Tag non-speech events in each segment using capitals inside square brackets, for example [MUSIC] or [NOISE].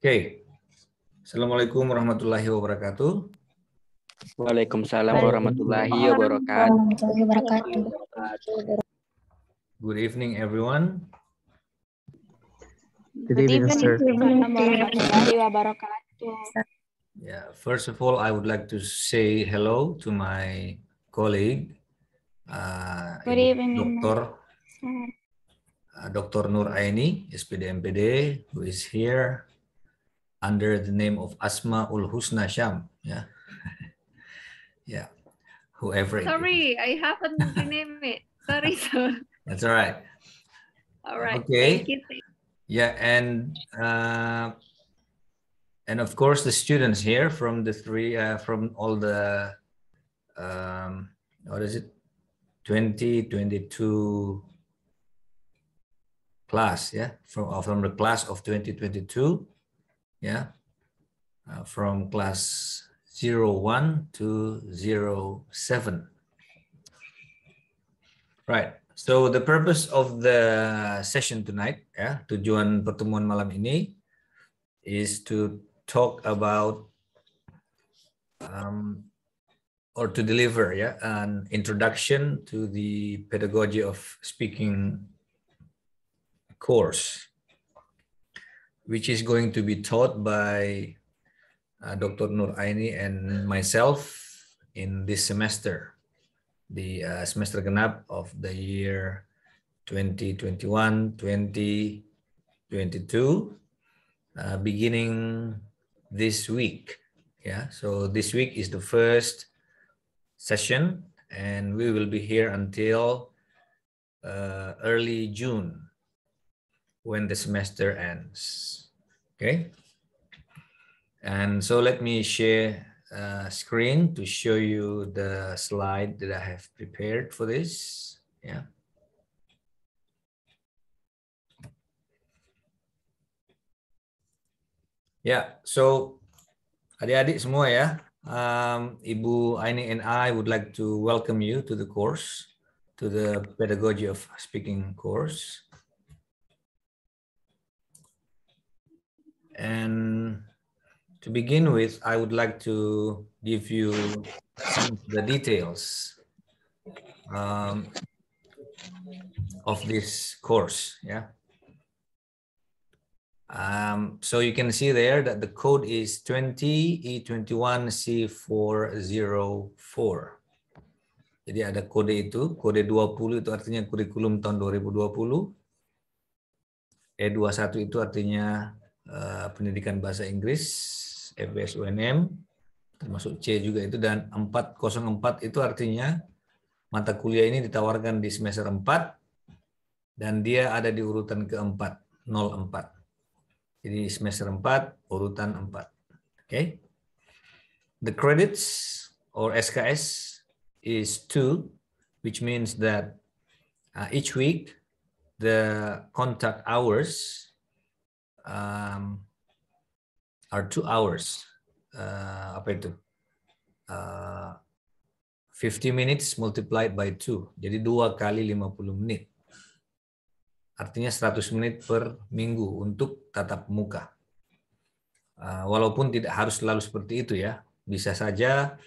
Oke. Okay. Assalamualaikum warahmatullahi wabarakatuh. Waalaikumsalam warahmatullahi wabarakatuh. Good evening everyone. Good evening, sir. warahmatullahi wabarakatuh. Yeah, first of all, I would like to say hello to my colleague, uh, Good evening. Dr. Uh, Dr. Nur Aini, SPD MPD, who is here under the name of Asma ul Husna Sham. Yeah. [LAUGHS] yeah. Whoever. Sorry, I haven't [LAUGHS] renamed it. Sorry, sir. [LAUGHS] That's all right. All right. Okay. Yeah, and uh, and of course the students here from the three uh, from all the um, what is it 20 22 class yeah from uh, from the class of 2022 yeah, uh, from class 01 to 07. Right. So the purpose of the session tonight, yeah, tujuan pertemuan malam ini is to talk about um, or to deliver yeah, an introduction to the pedagogy of speaking course which is going to be taught by uh, Dr. Nur Aini and myself in this semester, the uh, semester ganap of the year 2021 2022, uh, beginning this week. Yeah, so this week is the first session, and we will be here until uh, early June when the semester ends. Okay. And so let me share a screen to show you the slide that I have prepared for this. Yeah. Yeah, so adik-adik semua ya, um, Ibu Aini and I would like to welcome you to the course, to the Pedagogy of Speaking course. And to begin with, I would like to give you some of the details um, of this course. Yeah. Um, so you can see there that the code is 20E21C404. Jadi ada kode itu, kode 20 itu artinya kurikulum tahun 2020. E21 itu artinya Eh, pendidikan bahasa Inggris FBS UNM termasuk C juga itu dan 404 itu artinya mata kuliah ini ditawarkan di semester 4 dan dia ada di urutan keempat 04. Jadi semester 4 urutan 4. Oke. Okay. The credits or SKS is two, which means that uh, each week the contact hours um, are two hours uh, apa itu uh, 50 minutes multiplied by two jadi dua kali 50 menit artinya 100 menit per minggu untuk tatap muka uh, walaupun tidak harus selalu seperti itu ya bisa saja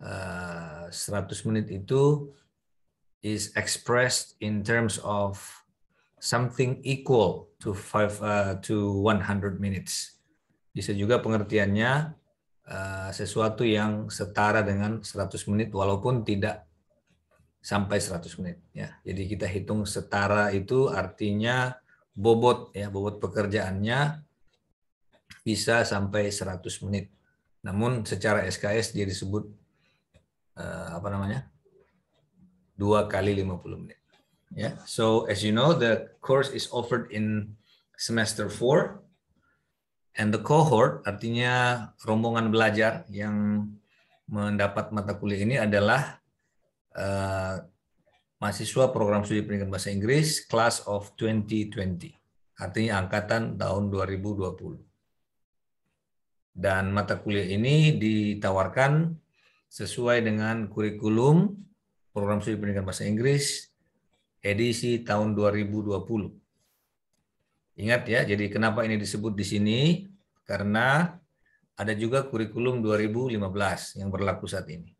uh, 100 menit itu is expressed in terms of something equal to five uh, to 100 minutes. Bisa juga pengertiannya uh, sesuatu yang setara dengan 100 menit walaupun tidak sampai 100 menit ya. Jadi kita hitung setara itu artinya bobot ya, bobot pekerjaannya bisa sampai 100 menit. Namun secara SKS dia disebut uh, apa namanya? 2 kali 50 menit. Yeah. So as you know, the course is offered in semester four, and the cohort artinya rombongan belajar yang mendapat mata kuliah ini adalah uh, mahasiswa program studi pendidikan bahasa Inggris class of 2020. Artinya angkatan tahun 2020. Dan mata kuliah ini ditawarkan sesuai dengan kurikulum program studi pendidikan bahasa Inggris edisi tahun 2020. Ingat ya, jadi kenapa ini disebut di sini? Karena ada juga kurikulum 2015 yang berlaku saat ini.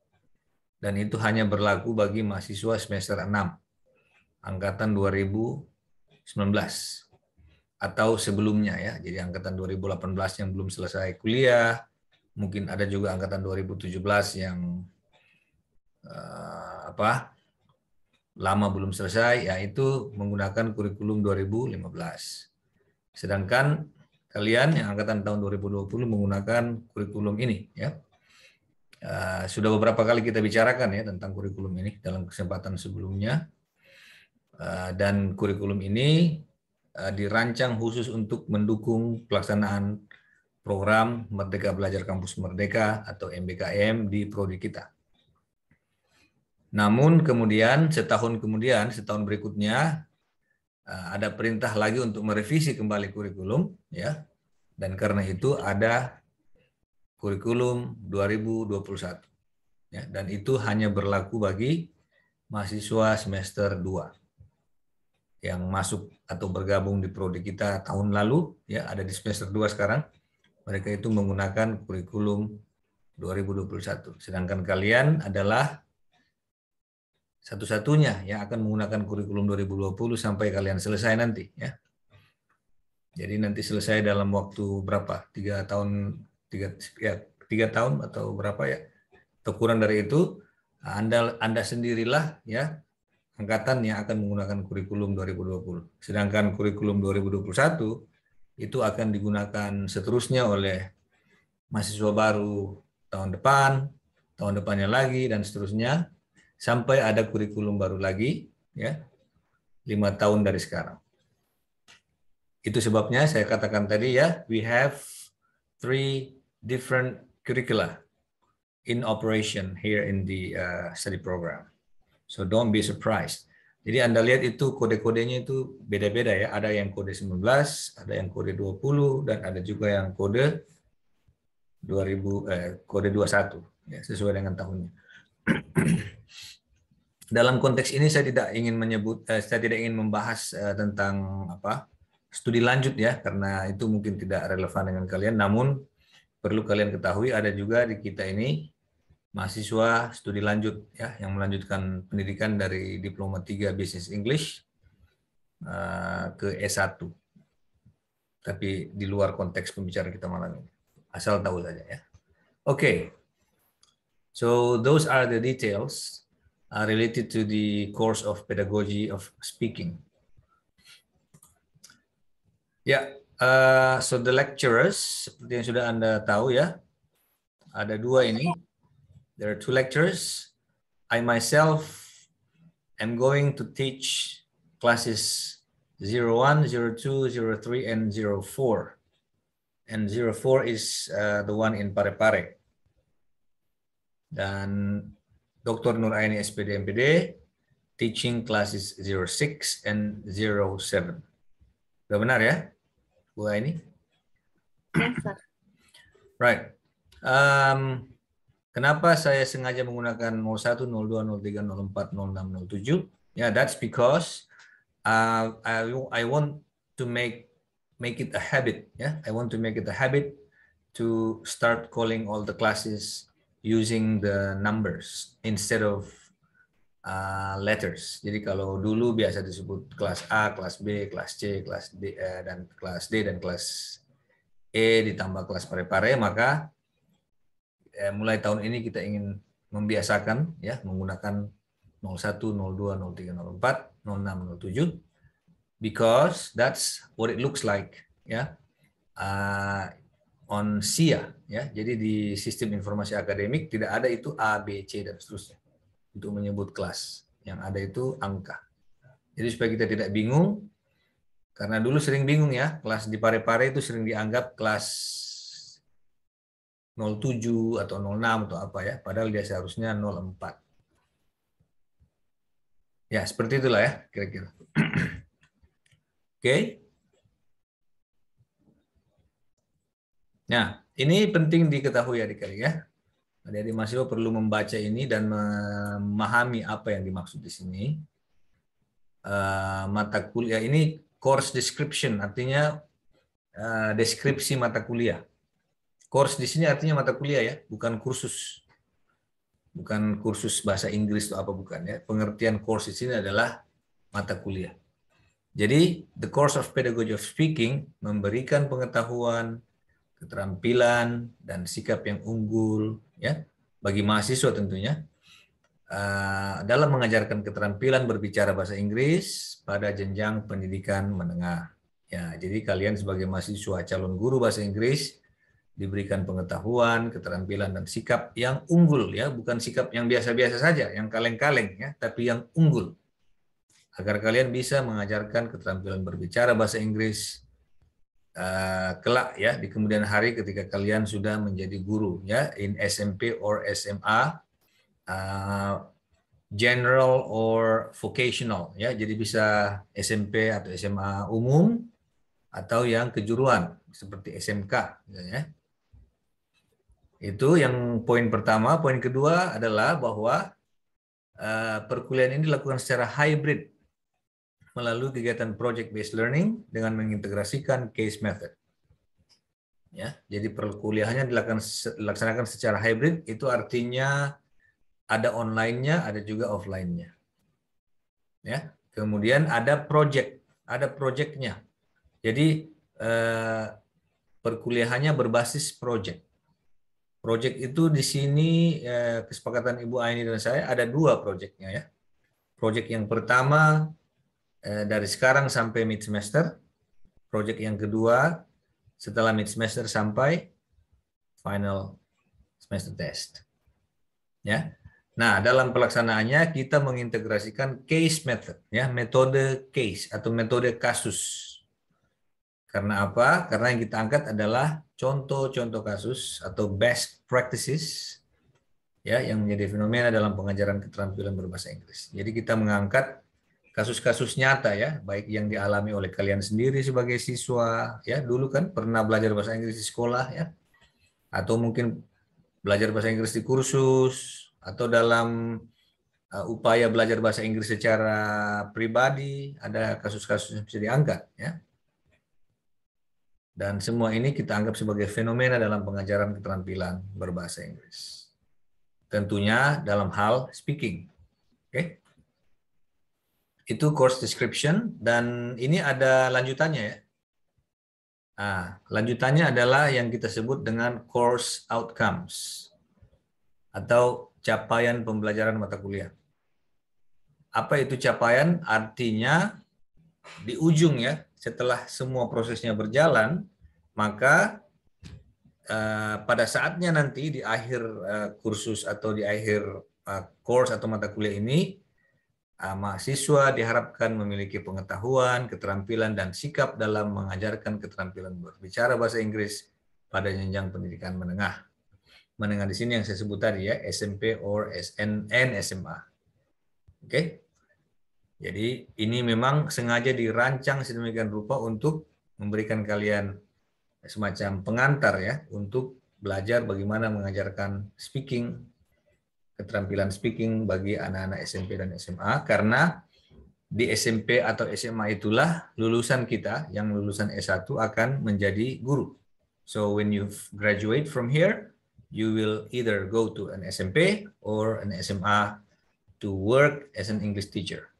Dan itu hanya berlaku bagi mahasiswa semester 6 angkatan 2019 atau sebelumnya ya. Jadi angkatan 2018 yang belum selesai kuliah, mungkin ada juga angkatan 2017 yang uh, apa? lama belum selesai yaitu menggunakan kurikulum 2015. Sedangkan kalian yang angkatan tahun 2020 menggunakan kurikulum ini ya. Eh, sudah beberapa kali kita bicarakan ya tentang kurikulum ini dalam kesempatan sebelumnya. Eh, dan kurikulum ini eh, dirancang khusus untuk mendukung pelaksanaan program Merdeka Belajar Kampus Merdeka atau MBKM di prodi kita. Namun kemudian setahun kemudian, setahun berikutnya eh, ada perintah lagi untuk merevisi kembali kurikulum ya. Dan karena itu ada kurikulum 2021. Ya, dan itu hanya berlaku bagi mahasiswa semester 2 yang masuk atau bergabung di prodi kita tahun lalu ya ada di semester 2 sekarang mereka itu menggunakan kurikulum 2021 sedangkan kalian adalah satu-satunya yang akan menggunakan kurikulum 2020 sampai kalian selesai nanti ya. Jadi nanti selesai dalam waktu berapa? Tiga tahun, tiga, ya, tiga tahun atau berapa ya? Atau dari itu, anda Anda sendirilah ya angkatan yang akan menggunakan kurikulum 2020. Sedangkan kurikulum 2021 itu akan digunakan seterusnya oleh mahasiswa baru tahun depan, tahun depannya lagi, dan seterusnya sampai ada kurikulum baru lagi ya lima tahun dari sekarang. Itu sebabnya saya katakan tadi ya we have three different curricula in operation here in the uh, study program. So don't be surprised. Jadi Anda lihat itu kode-kodenya itu beda-beda ya. Ada yang kode 19, ada yang kode 20, dan ada juga yang kode 2000 eh, kode 21 ya, sesuai dengan tahunnya dalam konteks ini saya tidak ingin menyebut eh, saya tidak ingin membahas eh, tentang apa studi lanjut ya karena itu mungkin tidak relevan dengan kalian namun perlu kalian ketahui ada juga di kita ini mahasiswa studi lanjut ya yang melanjutkan pendidikan dari diploma 3 Business English eh, ke S1 tapi di luar konteks pembicaraan kita malam ini asal tahu saja ya oke okay. So those are the details uh, related to the course of pedagogy of speaking. yeah, uh, so the lecturers seperti yang sudah Anda tahu ya, ada dua ini. There are two lecturers. I myself am going to teach classes 01, 02, 03, and 04. And 04 is uh, the one in Parepare. Pare. dan Dr. Aini SPD MPD teaching classes 06 and 07. Sudah benar ya, Bu Aini? Yes, right. Um, kenapa saya sengaja menggunakan 01, 02, 03, 04, 06, 07? Yeah, that's because uh, I, I want to make make it a habit. Yeah, I want to make it a habit to start calling all the classes using the numbers instead of uh, letters. Jadi kalau dulu biasa disebut kelas A, kelas B, kelas C, kelas D uh, dan kelas D dan kelas E ditambah kelas pare-pare, maka uh, mulai tahun ini kita ingin membiasakan ya menggunakan 01, 02, 03, 04, 06, 07 because that's what it looks like ya. Uh, on SIA ya. Jadi di sistem informasi akademik tidak ada itu A, B, C dan seterusnya untuk menyebut kelas. Yang ada itu angka. Jadi supaya kita tidak bingung karena dulu sering bingung ya, kelas di pare -pare itu sering dianggap kelas 07 atau 06 atau apa ya, padahal dia seharusnya 04. Ya, seperti itulah ya kira-kira. [CLEARS THROAT] Oke. Okay. Nah, ini penting diketahui ya adik ya. Adik-adik mahasiswa perlu membaca ini dan memahami apa yang dimaksud di sini. Uh, mata kuliah ini course description, artinya uh, deskripsi mata kuliah. Course di sini artinya mata kuliah ya, bukan kursus. Bukan kursus bahasa Inggris atau apa bukan ya. Pengertian course di sini adalah mata kuliah. Jadi, the course of pedagogy of speaking memberikan pengetahuan, keterampilan dan sikap yang unggul ya bagi mahasiswa tentunya eh, dalam mengajarkan keterampilan berbicara bahasa Inggris pada jenjang pendidikan menengah. Ya, jadi kalian sebagai mahasiswa calon guru bahasa Inggris diberikan pengetahuan, keterampilan dan sikap yang unggul ya, bukan sikap yang biasa-biasa saja, yang kaleng-kaleng ya, tapi yang unggul. Agar kalian bisa mengajarkan keterampilan berbicara bahasa Inggris Eh, kelak ya di kemudian hari ketika kalian sudah menjadi guru ya in SMP or SMA uh, eh, general or vocational ya jadi bisa SMP atau SMA umum atau yang kejuruan seperti SMK ya. Itu yang poin pertama, poin kedua adalah bahwa uh, perkuliahan ini dilakukan secara hybrid melalui kegiatan project-based learning dengan mengintegrasikan case method. Ya, jadi perkuliahannya dilaksanakan secara hybrid, itu artinya ada online-nya, ada juga offline-nya. Ya, kemudian ada project, ada project-nya. Jadi eh, perkuliahannya berbasis project. Project itu di sini eh, kesepakatan Ibu Aini dan saya ada dua projectnya ya. Project yang pertama Eh, dari sekarang sampai mid semester. Project yang kedua setelah mid semester sampai final semester test. Ya. Nah, dalam pelaksanaannya kita mengintegrasikan case method ya, metode case atau metode kasus. Karena apa? Karena yang kita angkat adalah contoh-contoh kasus atau best practices ya yang menjadi fenomena dalam pengajaran keterampilan berbahasa Inggris. Jadi kita mengangkat kasus-kasus nyata ya, baik yang dialami oleh kalian sendiri sebagai siswa ya, dulu kan pernah belajar bahasa Inggris di sekolah ya, atau mungkin belajar bahasa Inggris di kursus atau dalam uh, upaya belajar bahasa Inggris secara pribadi ada kasus-kasus yang bisa diangkat ya. Dan semua ini kita anggap sebagai fenomena dalam pengajaran keterampilan berbahasa Inggris. Tentunya dalam hal speaking. Oke. Okay? itu course description dan ini ada lanjutannya ya. Nah, lanjutannya adalah yang kita sebut dengan course outcomes atau capaian pembelajaran mata kuliah. Apa itu capaian? Artinya di ujung ya, setelah semua prosesnya berjalan, maka eh, pada saatnya nanti di akhir eh, kursus atau di akhir eh, course atau mata kuliah ini Ah, mahasiswa diharapkan memiliki pengetahuan, keterampilan, dan sikap dalam mengajarkan keterampilan berbicara bahasa Inggris pada jenjang pendidikan menengah. Menengah di sini yang saya sebut tadi ya, SMP or SNN SMA. Oke? Jadi ini memang sengaja dirancang sedemikian rupa untuk memberikan kalian semacam pengantar ya untuk belajar bagaimana mengajarkan speaking keterampilan speaking bagi anak-anak SMP dan SMA karena di SMP atau SMA itulah lulusan kita yang lulusan S1 akan menjadi guru. So when you graduate from here, you will either go to an SMP or an SMA to work as an English teacher.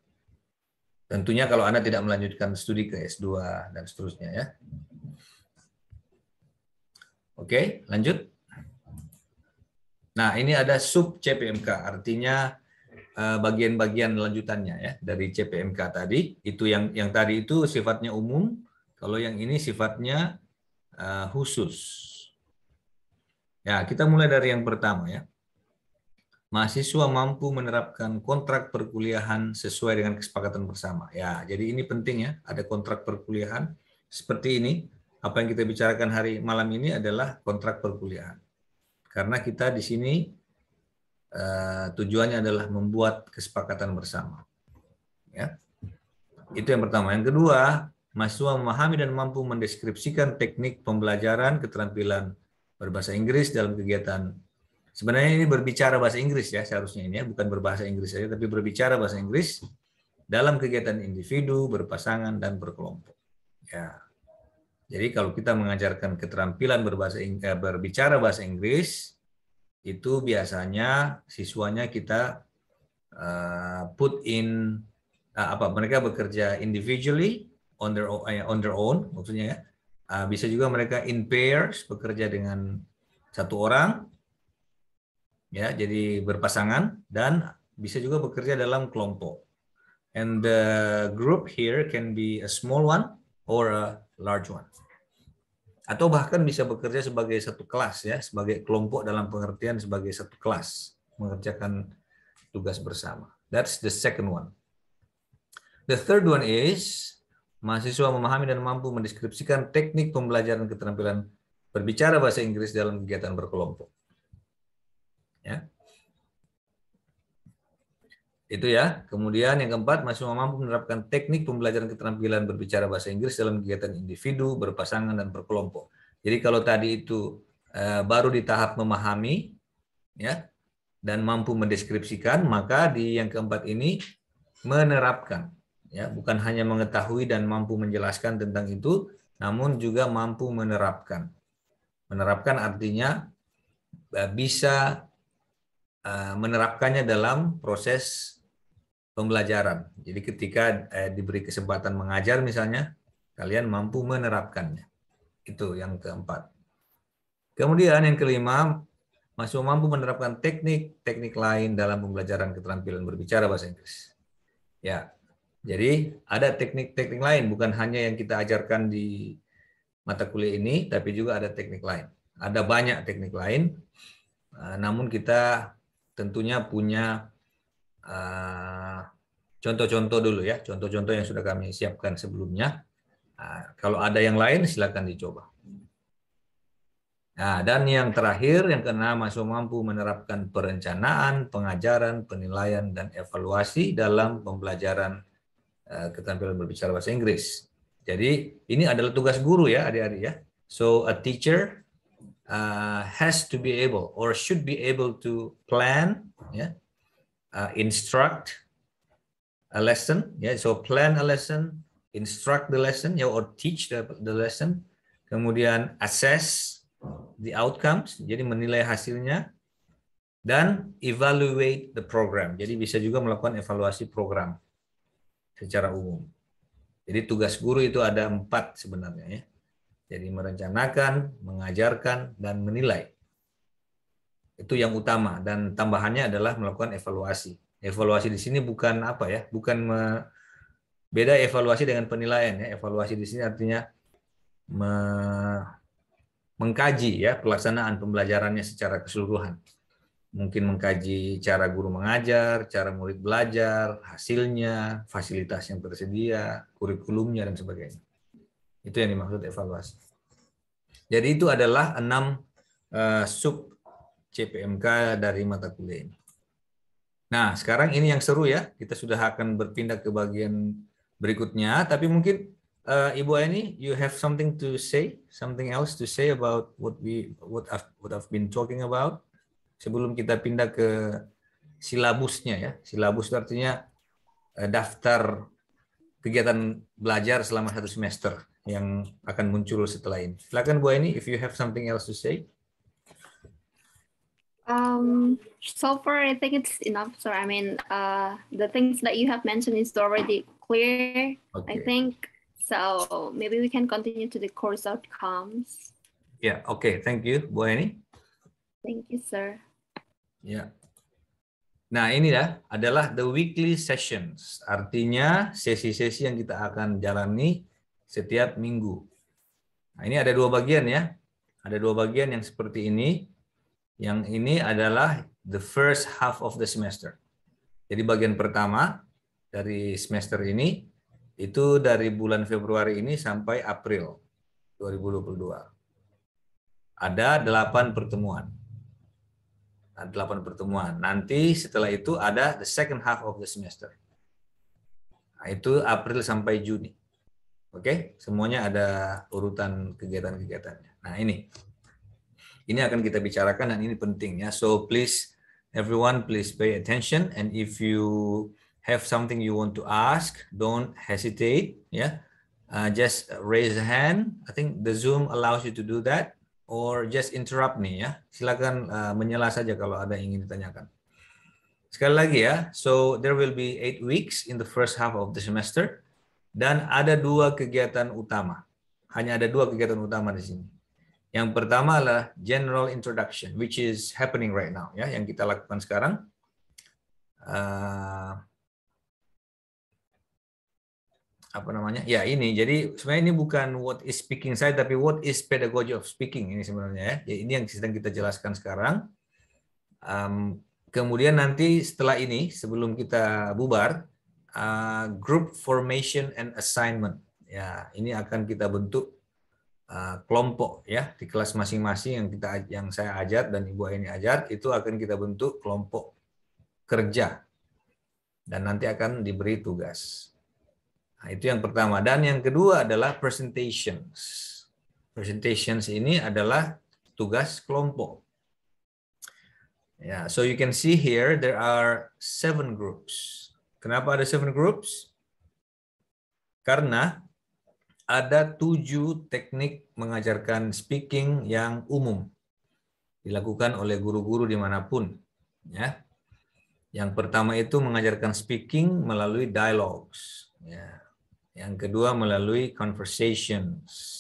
Tentunya kalau Anda tidak melanjutkan studi ke S2 dan seterusnya ya. Oke, okay, lanjut. Nah, ini ada sub CPMK, artinya eh, bagian-bagian lanjutannya ya dari CPMK tadi. Itu yang yang tadi itu sifatnya umum, kalau yang ini sifatnya eh, khusus. Ya, kita mulai dari yang pertama ya. Mahasiswa mampu menerapkan kontrak perkuliahan sesuai dengan kesepakatan bersama. Ya, jadi ini penting ya, ada kontrak perkuliahan seperti ini. Apa yang kita bicarakan hari malam ini adalah kontrak perkuliahan. Karena kita di sini uh, tujuannya adalah membuat kesepakatan bersama. Ya. Itu yang pertama. Yang kedua, mahasiswa memahami dan mampu mendeskripsikan teknik pembelajaran keterampilan berbahasa Inggris dalam kegiatan. Sebenarnya ini berbicara bahasa Inggris ya seharusnya ini ya, bukan berbahasa Inggris saja tapi berbicara bahasa Inggris dalam kegiatan individu, berpasangan dan berkelompok. Ya. Jadi kalau kita mengajarkan keterampilan berbahasa eh, berbicara bahasa Inggris itu biasanya siswanya kita eh, put in eh, apa mereka bekerja individually on their own, on their own maksudnya ya. bisa juga mereka in pairs bekerja dengan satu orang ya jadi berpasangan dan bisa juga bekerja dalam kelompok. And the group here can be a small one or a large one. Atau bahkan bisa bekerja sebagai satu kelas ya, sebagai kelompok dalam pengertian sebagai satu kelas mengerjakan tugas bersama. That's the second one. The third one is mahasiswa memahami dan mampu mendeskripsikan teknik pembelajaran keterampilan berbicara bahasa Inggris dalam kegiatan berkelompok. Ya. Itu ya. Kemudian yang keempat, mahasiswa mampu menerapkan teknik pembelajaran keterampilan berbicara bahasa Inggris dalam kegiatan individu, berpasangan, dan berkelompok. Jadi kalau tadi itu eh, baru di tahap memahami, ya, dan mampu mendeskripsikan, maka di yang keempat ini menerapkan, ya, bukan hanya mengetahui dan mampu menjelaskan tentang itu, namun juga mampu menerapkan. Menerapkan artinya eh, bisa eh, menerapkannya dalam proses pembelajaran. Jadi ketika eh, diberi kesempatan mengajar misalnya, kalian mampu menerapkannya. Itu yang keempat. Kemudian yang kelima, masih mampu menerapkan teknik-teknik lain dalam pembelajaran keterampilan berbicara bahasa Inggris. Ya, jadi ada teknik-teknik lain, bukan hanya yang kita ajarkan di mata kuliah ini, tapi juga ada teknik lain. Ada banyak teknik lain, eh, namun kita tentunya punya Eh, contoh-contoh dulu ya, contoh-contoh yang sudah kami siapkan sebelumnya. Nah, kalau ada yang lain silakan dicoba. Nah, dan yang terakhir, yang kena masuk mampu menerapkan perencanaan, pengajaran, penilaian, dan evaluasi dalam pembelajaran eh, keterampilan berbicara bahasa Inggris. Jadi ini adalah tugas guru ya adik-adik ya. So a teacher eh, has to be able or should be able to plan, yeah, uh, instruct a lesson. Yeah, so plan a lesson, instruct the lesson, ya, or teach the, the lesson. Kemudian assess the outcomes, jadi menilai hasilnya, dan evaluate the program. Jadi bisa juga melakukan evaluasi program secara umum. Jadi tugas guru itu ada empat sebenarnya ya. Jadi merencanakan, mengajarkan, dan menilai. Itu yang utama dan tambahannya adalah melakukan evaluasi. Evaluasi di sini bukan apa ya, bukan me, beda evaluasi dengan penilaian ya. Evaluasi di sini artinya me, mengkaji ya pelaksanaan pembelajarannya secara keseluruhan. Mungkin mengkaji cara guru mengajar, cara murid belajar, hasilnya, fasilitas yang tersedia, kurikulumnya dan sebagainya. Itu yang dimaksud evaluasi. Jadi itu adalah enam uh, sub CPMK dari mata kuliah ini. Nah, sekarang ini yang seru ya. Kita sudah akan berpindah ke bagian berikutnya, tapi mungkin uh, Ibu Ani, you have something to say, something else to say about what we what I've, what I've been talking about sebelum kita pindah ke silabusnya ya. Silabus itu artinya uh, daftar kegiatan belajar selama satu semester yang akan muncul setelah ini. Silakan Bu Ani, if you have something else to say. Um, so far, I think it's enough. So, I mean, uh, the things that you have mentioned is already clear, okay. I think. So maybe we can continue to the course outcomes. Yeah, okay. Thank you, Bu Eni. Thank you, sir. Yeah. Nah, ini ya adalah the weekly sessions. Artinya sesi-sesi yang kita akan jalani setiap minggu. Nah, ini ada dua bagian ya. Ada dua bagian yang seperti ini yang ini adalah the first half of the semester. Jadi bagian pertama dari semester ini itu dari bulan Februari ini sampai April 2022. Ada delapan pertemuan. Ada delapan pertemuan. Nanti setelah itu ada the second half of the semester. Nah, itu April sampai Juni. Oke, semuanya ada urutan kegiatan-kegiatannya. Nah, ini ini akan kita bicarakan dan ini penting ya. So please everyone please pay attention and if you have something you want to ask, don't hesitate ya. Uh, just raise a hand. I think the Zoom allows you to do that or just interrupt me ya. Silakan uh, menyela saja kalau ada yang ingin ditanyakan. Sekali lagi ya, so there will be eight weeks in the first half of the semester dan ada dua kegiatan utama. Hanya ada dua kegiatan utama di sini. Yang pertama adalah general introduction, which is happening right now, ya, yang kita lakukan sekarang. Uh, apa namanya? Ya ini. Jadi sebenarnya ini bukan what is speaking saya, tapi what is pedagogy of speaking ini sebenarnya. Ya. Jadi ini yang sedang kita jelaskan sekarang. Um, kemudian nanti setelah ini, sebelum kita bubar, uh, group formation and assignment. Ya, ini akan kita bentuk Eh, kelompok ya di kelas masing-masing yang kita yang saya ajar dan Ibu ini ajar itu akan kita bentuk kelompok kerja dan nanti akan diberi tugas. Nah, itu yang pertama dan yang kedua adalah presentations. Presentations ini adalah tugas kelompok. Ya, so you can see here there are seven groups. Kenapa ada seven groups? Karena ada tujuh teknik mengajarkan speaking yang umum dilakukan oleh guru-guru dimanapun. Ya. Yang pertama itu mengajarkan speaking melalui dialogues. Ya. Yang kedua melalui conversations.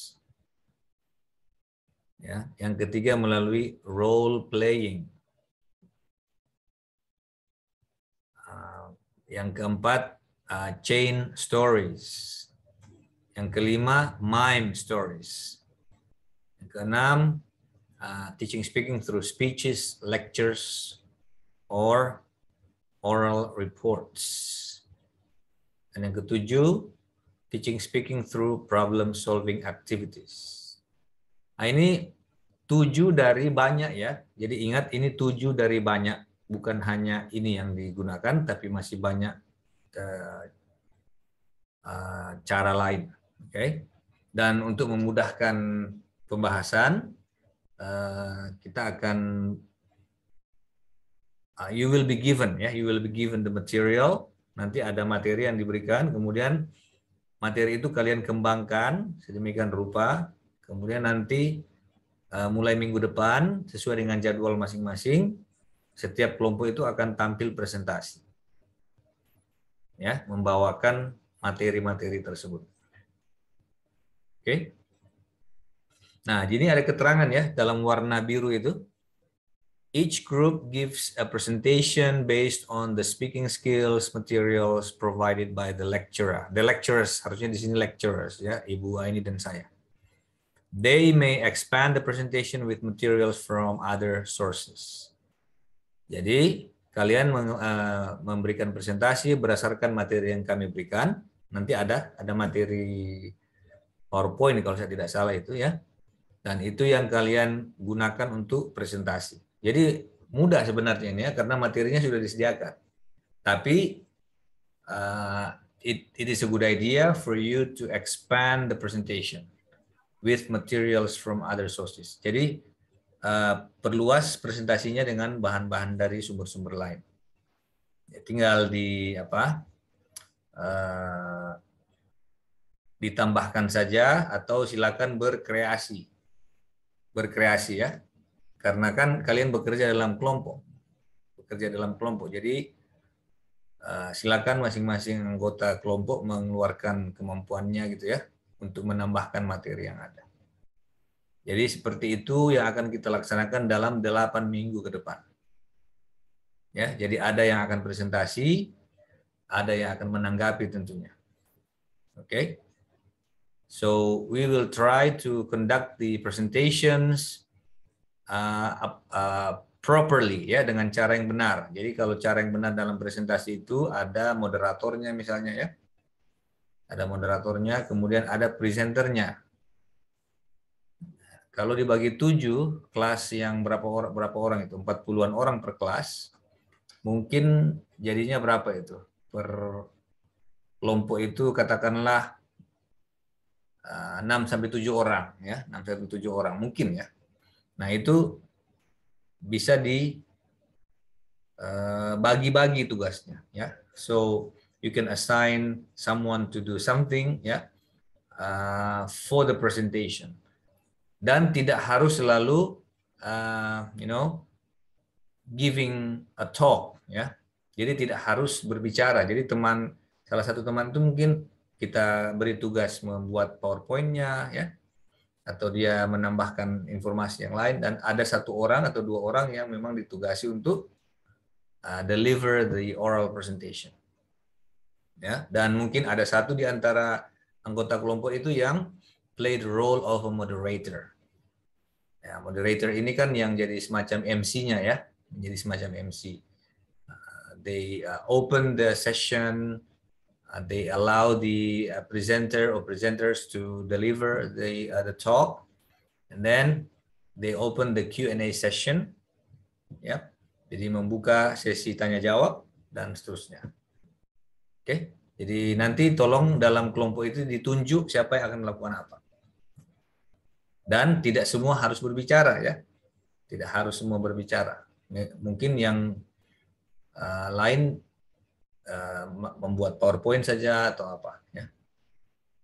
Ya. Yang ketiga melalui role playing. Ah, yang keempat ah, chain stories yang kelima, mime stories. Yang keenam, uh, teaching speaking through speeches, lectures, or oral reports. Dan yang ketujuh, teaching speaking through problem solving activities. Nah, ini tujuh dari banyak ya. Jadi ingat ini tujuh dari banyak, bukan hanya ini yang digunakan, tapi masih banyak uh, uh, cara lain okay? dan untuk memudahkan pembahasan eh, kita akan ah, you will be given ya you will be given the material nanti ada materi yang diberikan kemudian materi itu kalian kembangkan sedemikian rupa kemudian nanti eh, mulai minggu depan sesuai dengan jadwal masing-masing setiap kelompok itu akan tampil presentasi ya membawakan materi-materi tersebut Oke. Nah, jadi ada keterangan ya dalam warna biru itu. Each group gives a presentation based on the speaking skills materials provided by the lecturer. The lecturers harusnya di sini lecturers ya, Ibu Aini dan saya. They may expand the presentation with materials from other sources. Jadi, kalian eh, memberikan presentasi berdasarkan materi yang kami berikan. Nanti ada ada materi PowerPoint kalau saya tidak salah itu ya. Dan itu yang kalian gunakan untuk presentasi. Jadi mudah sebenarnya ini ya karena materinya sudah disediakan. Tapi uh, it, it is a good idea for you to expand the presentation with materials from other sources. Jadi uh, perluas presentasinya dengan bahan-bahan dari sumber-sumber lain. Ya, tinggal di apa? Uh, ditambahkan saja atau silakan berkreasi. Berkreasi ya. Karena kan kalian bekerja dalam kelompok. Bekerja dalam kelompok. Jadi eh, silakan masing-masing anggota kelompok mengeluarkan kemampuannya gitu ya untuk menambahkan materi yang ada. Jadi seperti itu yang akan kita laksanakan dalam 8 minggu ke depan. Ya, jadi ada yang akan presentasi, ada yang akan menanggapi tentunya. Oke. Okay? So we will try to conduct the presentations uh, uh, properly ya dengan cara yang benar. Jadi kalau cara yang benar dalam presentasi itu ada moderatornya misalnya ya. Ada moderatornya, kemudian ada presenternya. Kalau dibagi tujuh, kelas yang berapa orang, berapa orang itu? empat puluhan orang per kelas. Mungkin jadinya berapa itu? Per kelompok itu katakanlah 6 eh, sampai 7 orang ya, 6 sampai 7 orang mungkin ya. Nah, itu bisa di eh, bagi-bagi tugasnya ya. So you can assign someone to do something ya uh, for the presentation. Dan tidak harus selalu uh, you know giving a talk ya. Jadi tidak harus berbicara. Jadi teman salah satu teman itu mungkin kita beri tugas membuat powerpointnya ya atau dia menambahkan informasi yang lain dan ada satu orang atau dua orang yang memang ditugasi untuk uh, deliver the oral presentation. Ya, dan mungkin ada satu di antara anggota kelompok itu yang play the role of a moderator. Ya, moderator ini kan yang jadi semacam MC-nya ya, menjadi semacam MC. Uh, they uh, open the session, Uh, they allow the uh, presenter or presenters to deliver the, uh, the talk. And then they open the Q&A session. Yep. Jadi membuka sesi tanya jawab dan seterusnya. Oke. Okay? Jadi nanti tolong dalam kelompok itu ditunjuk siapa yang akan melakukan apa. Dan tidak semua harus berbicara ya. Tidak harus semua berbicara. Mungkin yang uh, lain Eh, membuat PowerPoint saja atau apa ya.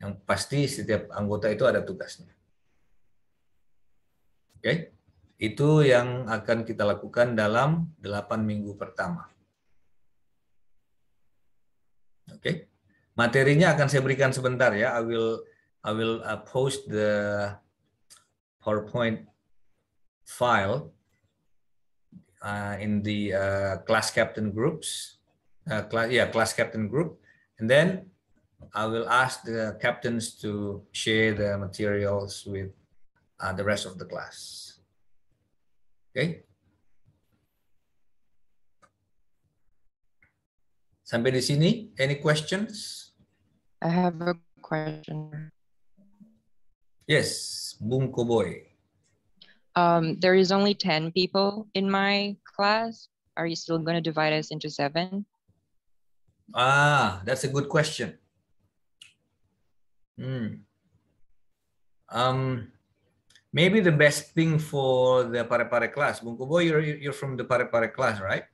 Yang pasti setiap anggota itu ada tugasnya. Oke. Itu yang akan kita lakukan dalam 8 minggu pertama. Oke. Materinya akan saya berikan sebentar ya. I will I will uh, post the PowerPoint file uh, in the uh, class captain groups. uh, class, yeah, class captain group. And then I will ask the captains to share the materials with uh, the rest of the class. Okay. Sampai di sini, any questions? I have a question. Yes, Boom Koboy. Um, there is only 10 people in my class. Are you still going to divide us into seven? Ah, that's a good question. Hmm. Um, maybe the best thing for the Parepare Pare class. Bungkubo, you're, you're from the Parepare Pare class, right?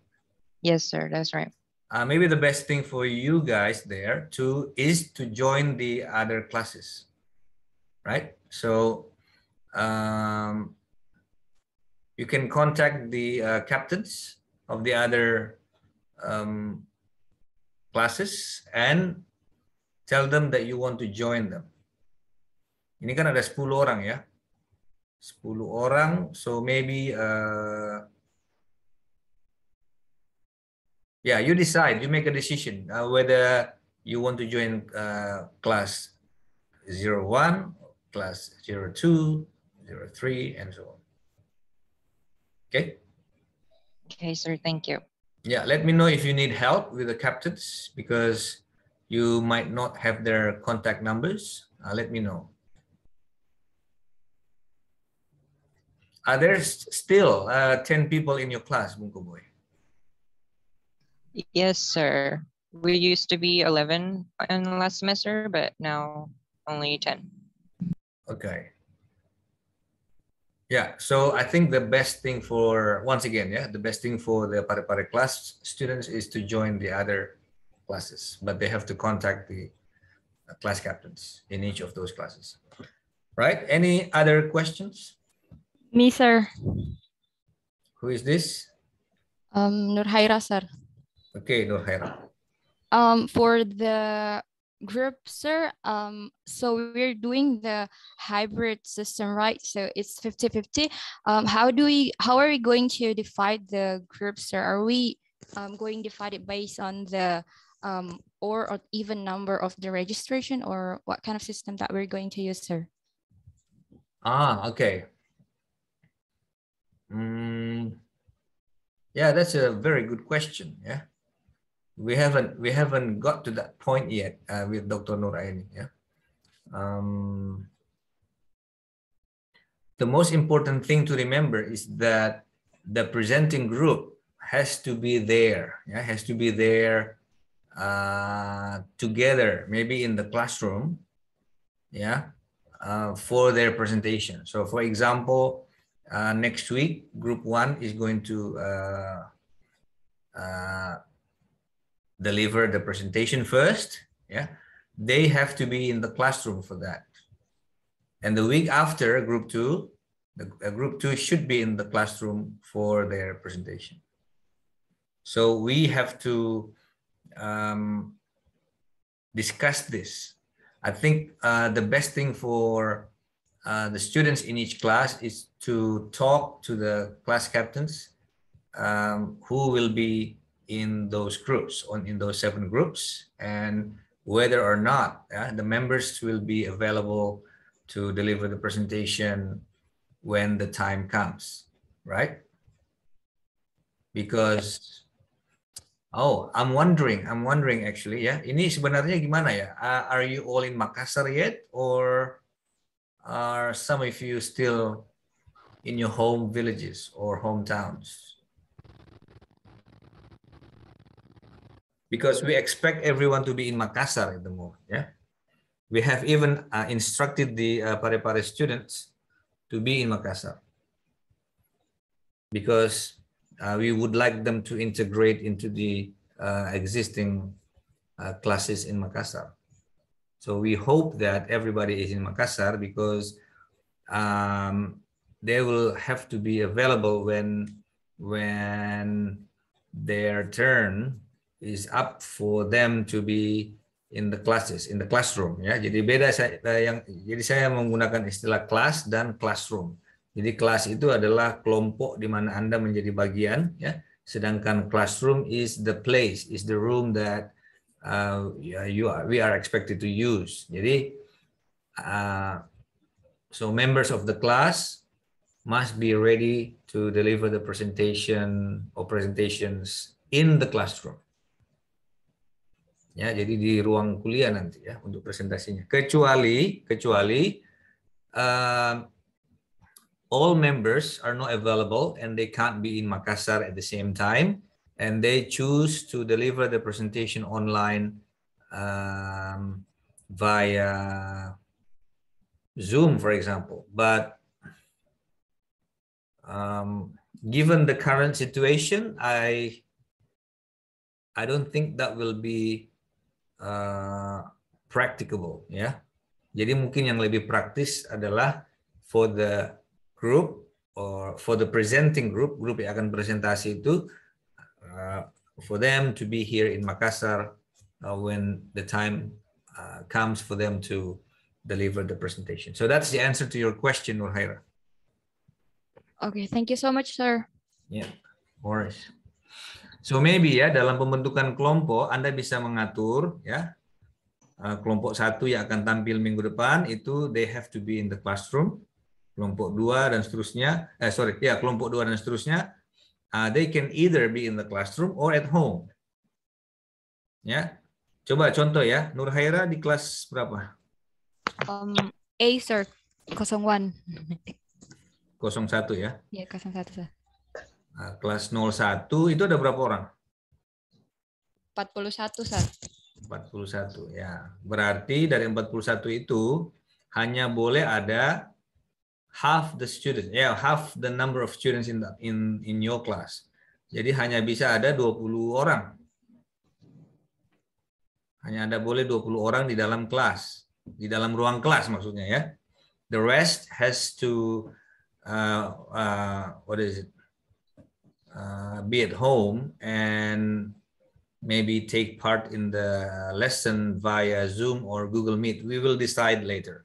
Yes, sir. That's right. Uh, maybe the best thing for you guys there too is to join the other classes, right? So um, you can contact the uh, captains of the other um, classes and tell them that you want to join them. Ini kan ada 10 orang ya. 10 orang, so maybe uh, yeah, you decide, you make a decision uh, whether you want to join uh, class 01, class 02, 03 and so on. Okay? Okay, sir, thank you. yeah let me know if you need help with the captains because you might not have their contact numbers uh, let me know are there still uh, 10 people in your class Bunko boy yes sir we used to be 11 in the last semester but now only 10 okay yeah, so I think the best thing for once again, yeah, the best thing for the Pare Pare class students is to join the other classes, but they have to contact the uh, class captains in each of those classes. Right? Any other questions? Me, sir. Who is this? Um, Nurhaira, sir. Okay, Nurhaira. Um, for the group, sir. Um, so we're doing the hybrid system, right? So it's 50-50. Um, how do we, how are we going to divide the group, sir? Are we um, going to divide it based on the um, or, or even number of the registration or what kind of system that we're going to use, sir? Ah, okay. Mm, yeah, that's a very good question. Yeah we haven't we haven't got to that point yet uh, with Dr. Noraini. Yeah. Um, the most important thing to remember is that the presenting group has to be there. Yeah, has to be there uh, together, maybe in the classroom. Yeah, uh, for their presentation. So, for example, uh, next week, group one is going to uh, uh, deliver the presentation first, yeah, they have to be in the classroom for that. And the week after group two, the uh, group two should be in the classroom for their presentation. So we have to um, discuss this. I think uh, the best thing for uh, the students in each class is to talk to the class captains um, who will be in those groups, on in those seven groups, and whether or not uh, the members will be available to deliver the presentation when the time comes, right? Because Oh, I'm wondering. I'm wondering actually Yeah. Ini sebenarnya gimana ya? Uh, are you all in Makassar yet or are some of you still in your home villages or hometowns? because we expect everyone to be in Makassar at the moment. Yeah, we have even uh, instructed the uh, Pare Pare students to be in Makassar because uh, we would like them to integrate into the uh, existing uh, classes in Makassar. So we hope that everybody is in Makassar because um, they will have to be available when when their turn is up for them to be in the classes, in the classroom. Ya, jadi beda saya eh, yang jadi saya menggunakan istilah kelas dan classroom. Jadi kelas itu adalah kelompok di mana Anda menjadi bagian, ya. Sedangkan classroom is the place, is the room that uh, ya, you are, we are expected to use. Jadi, uh, so members of the class must be ready to deliver the presentation or presentations in the classroom ya jadi di ruang kuliah nanti ya untuk presentasinya kecuali kecuali uh, all members are not available and they can't be in Makassar at the same time and they choose to deliver the presentation online um, via Zoom, for example. But um, given the current situation, I I don't think that will be uh, practicable ya. Jadi mungkin yang lebih praktis adalah for the group or for the presenting group, grup yang akan presentasi itu uh, for them to be here in Makassar uh, when the time uh, comes for them to deliver the presentation. So that's the answer to your question, Nurhaira. Okay, thank you so much, sir. Yeah, Morris. So maybe ya dalam pembentukan kelompok Anda bisa mengatur ya eh, kelompok satu yang akan tampil minggu depan itu they have to be in the classroom, kelompok dua dan seterusnya. Eh sorry ya kelompok dua dan seterusnya uh, they can either be in the classroom or at home. Ya coba contoh ya Nur Nurhaira di kelas berapa? Um, A sir 01. 01 ya? Iya 01 sir. Nah, kelas 01 itu ada berapa orang? 41, Sat. 41, ya. Berarti dari 41 itu hanya boleh ada half the students, ya yeah, half the number of students in the, in in your class. Jadi hanya bisa ada 20 orang. Hanya ada boleh 20 orang di dalam kelas, di dalam ruang kelas maksudnya ya. The rest has to uh, uh, what is it? uh, be at home and maybe take part in the lesson via Zoom or Google Meet. We will decide later.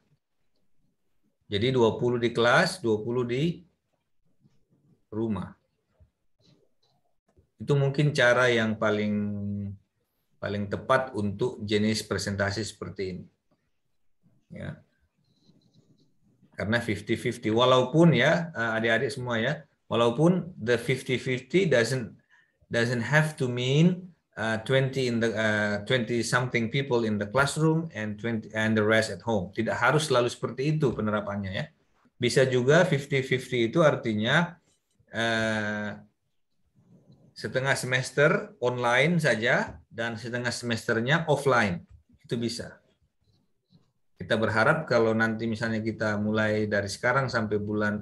Jadi 20 di kelas, 20 di rumah. Itu mungkin cara yang paling paling tepat untuk jenis presentasi seperti ini. Ya. Karena 50-50 walaupun ya uh, adik-adik semua ya, Walaupun the 50-50 doesn't doesn't have to mean uh, 20 in the uh, 20 something people in the classroom and 20 and the rest at home. Tidak harus selalu seperti itu penerapannya ya. Bisa juga 50-50 itu artinya uh, setengah semester online saja dan setengah semesternya offline. Itu bisa. Kita berharap kalau nanti misalnya kita mulai dari sekarang sampai bulan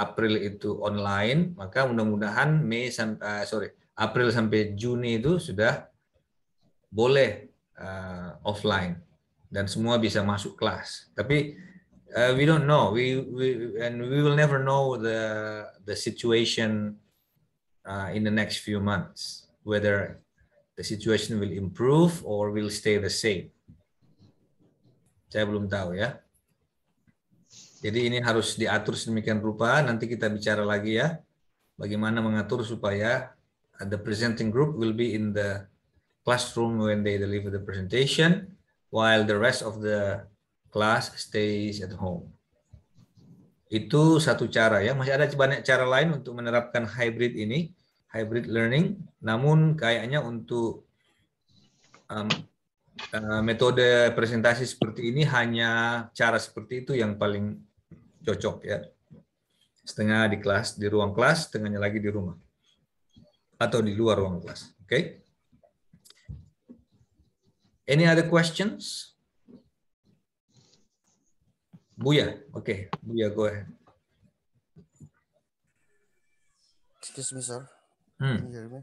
April itu online, maka mudah-mudahan Mei sampai eh, sorry April sampai Juni itu sudah boleh uh, offline dan semua bisa masuk kelas. Tapi uh, we don't know, we, we and we will never know the the situation uh, in the next few months whether the situation will improve or will stay the same. Saya belum tahu ya. Jadi ini harus diatur sedemikian rupa. Nanti kita bicara lagi ya, bagaimana mengatur supaya uh, the presenting group will be in the classroom when they deliver the presentation, while the rest of the class stays at home. Itu satu cara ya. Masih ada banyak cara lain untuk menerapkan hybrid ini, hybrid learning. Namun kayaknya untuk um, uh, metode presentasi seperti ini hanya cara seperti itu yang paling cocok ya. Setengah di kelas, di ruang kelas, setengahnya lagi di rumah. Atau di luar ruang kelas. Oke. Okay? Any other questions? Buya, oke. Okay. Buya, go ahead. Excuse me, sir. Hmm. me?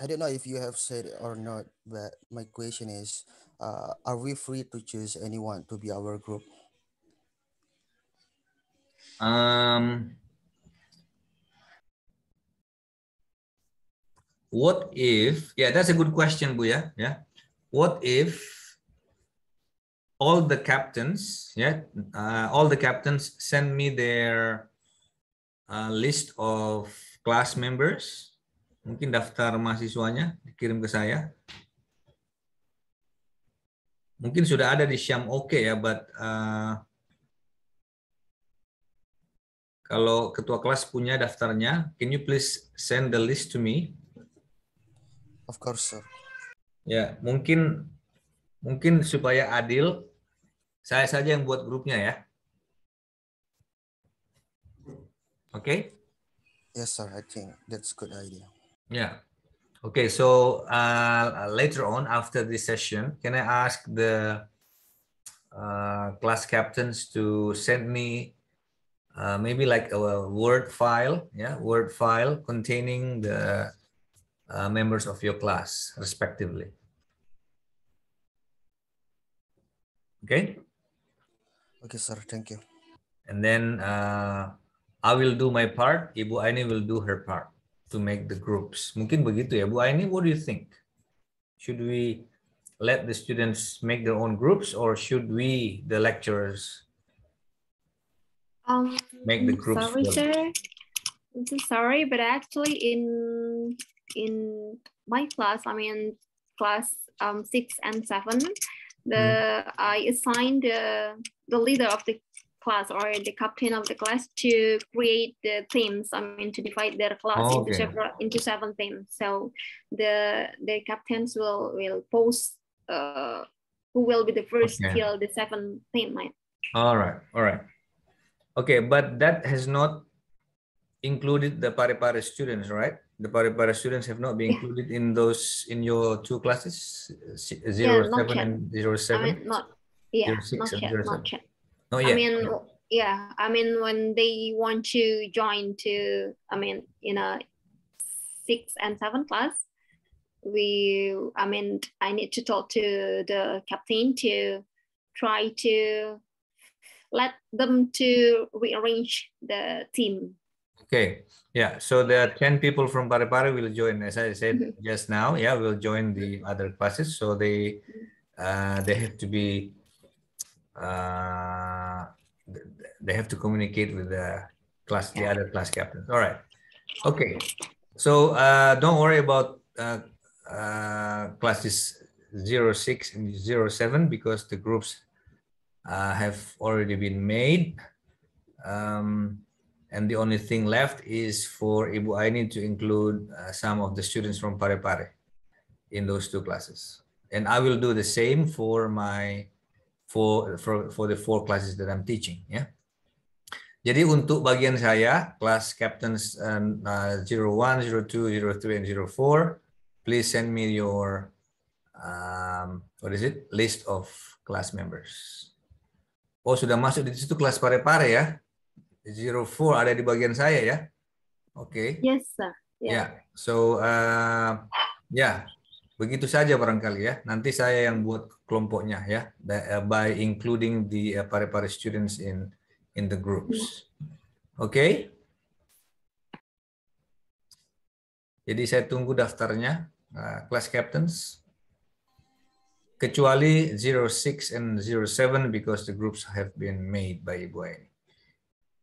I don't know if you have said or not, but my question is, uh, are we free to choose anyone to be our group? Um, what if, yeah, that's a good question, Buya. Yeah. What if all the captains, yeah, uh, all the captains send me their uh, list of class members. Mungkin daftar mahasiswanya dikirim ke saya mungkin sudah ada di Syam oke okay ya, but uh, kalau ketua kelas punya daftarnya, can you please send the list to me? Of course, sir. Ya, mungkin mungkin supaya adil, saya saja yang buat grupnya ya. Oke? Okay? Yes, sir. I think that's good idea. Ya. Okay, so uh, later on after this session, can I ask the uh, class captains to send me uh, maybe like a, a, Word file, yeah, Word file containing the uh, members of your class respectively. Okay? Okay, sir, thank you. And then uh, I will do my part, Ibu Aini will do her part to make the groups. Mungkin begitu ya. Bu Aini, what do you think? Should we let the students make their own groups or should we, the lecturers, um, make the groups? Sorry, sir. I'm sorry, but actually in in my class, I mean class um, six and seven, the mm. I assigned the uh, the leader of the class or the captain of the class to create the themes. I mean, to divide their class oh, okay. into several into seven themes. So the the captains will will post uh, who will be the first okay. till the seventh theme. All right, all right. Okay, but that has not included the pare students, right? The pare students have not been included in those in your two classes, zero yeah, seven and zero seven. I mean, not yeah, not yet, not Yet. Not oh, yet. I mean, yeah. I mean, when they want to join to, I mean, you know, six and seven class, we, I mean, I need to talk to the captain to try to let them to rearrange the team. Okay. Yeah. So there are 10 people from Parepare will join. As I said mm -hmm. just now, yeah, will join the other classes. So they mm-hmm. uh, they have to be uh, they have to communicate with the class, the other class captains. All right. Okay. So uh, don't worry about uh, uh, classes 06 and 07 because the groups uh, have already been made. Um, and the only thing left is for Ibu Aini to include uh, some of the students from Parepare in those two classes. And I will do the same for my for, for, for the four classes that I'm teaching. Ya. Jadi untuk bagian saya, kelas Captains um, uh, 01, 02, 03, and 04, please send me your, um, what is it, list of class members. Oh, sudah masuk di situ kelas pare-pare ya. 04 ada di bagian saya ya. Oke. Okay. Yes, sir. Yeah. yeah. So, uh, ya, yeah. begitu saja barangkali ya. Nanti saya yang buat kelompoknya ya uh, by including the uh, pare-pare students in in the groups. Oke. Okay? Jadi saya tunggu daftarnya uh, class captains kecuali 06 and 07 because the groups have been made by Ibu Aini.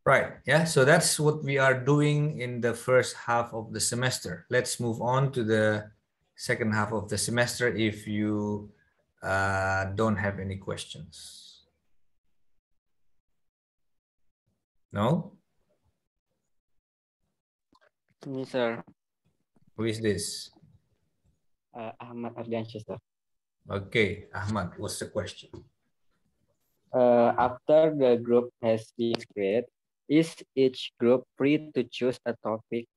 Right, yeah, so that's what we are doing in the first half of the semester. Let's move on to the second half of the semester if you Uh, don't have any questions. No? Me, sir. Who is this? Uh, Ahmad Ardiansyah, sir. Okay, Ahmad, what's the question? Uh, after the group has been created, is each group free to choose a topic?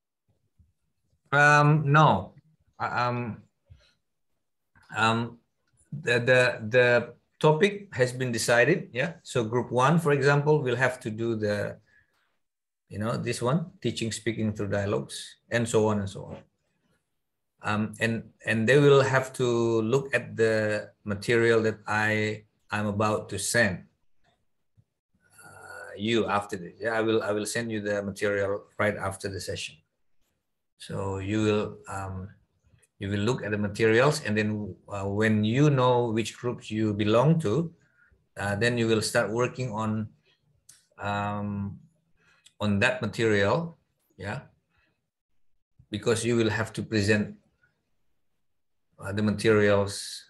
Um, no. Uh, um, um, the, the, the topic has been decided. Yeah. So group one, for example, will have to do the, you know, this one, teaching, speaking through dialogues, and so on and so on. Um, and and they will have to look at the material that I I'm about to send uh, you after this. Yeah, I will I will send you the material right after the session. So you will um, you will look at the materials and then uh, when you know which groups you belong to uh, then you will start working on um, on that material yeah because you will have to present uh, the materials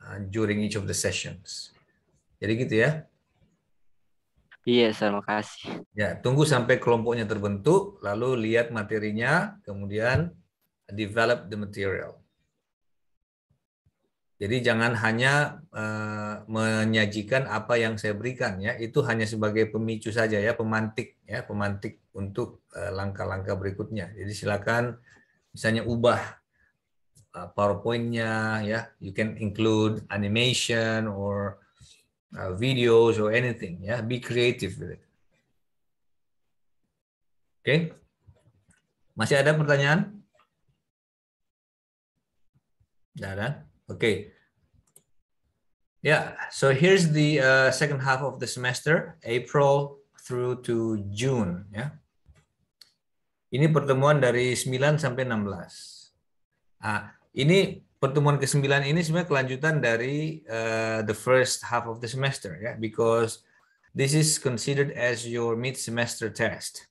uh, during each of the sessions jadi gitu ya Iya, yes, terima kasih. Ya, tunggu sampai kelompoknya terbentuk, lalu lihat materinya, kemudian develop the material. Jadi jangan hanya uh, menyajikan apa yang saya berikan ya, itu hanya sebagai pemicu saja ya, pemantik ya, pemantik untuk eh, langkah-langkah uh, berikutnya. Jadi silakan misalnya ubah uh, PowerPoint-nya ya, you can include animation or uh, videos or anything ya, be creative with it. Oke. Okay? Masih ada pertanyaan? Yeah, oke. Kan? Okay. Yeah, so here's the uh, second half of the semester, April through to June. Ya. Ini pertemuan dari 9 sampai 16. Ah, ini pertemuan ke-9 ini sebenarnya kelanjutan dari uh, the first half of the semester ya, because this is considered as your mid-semester test.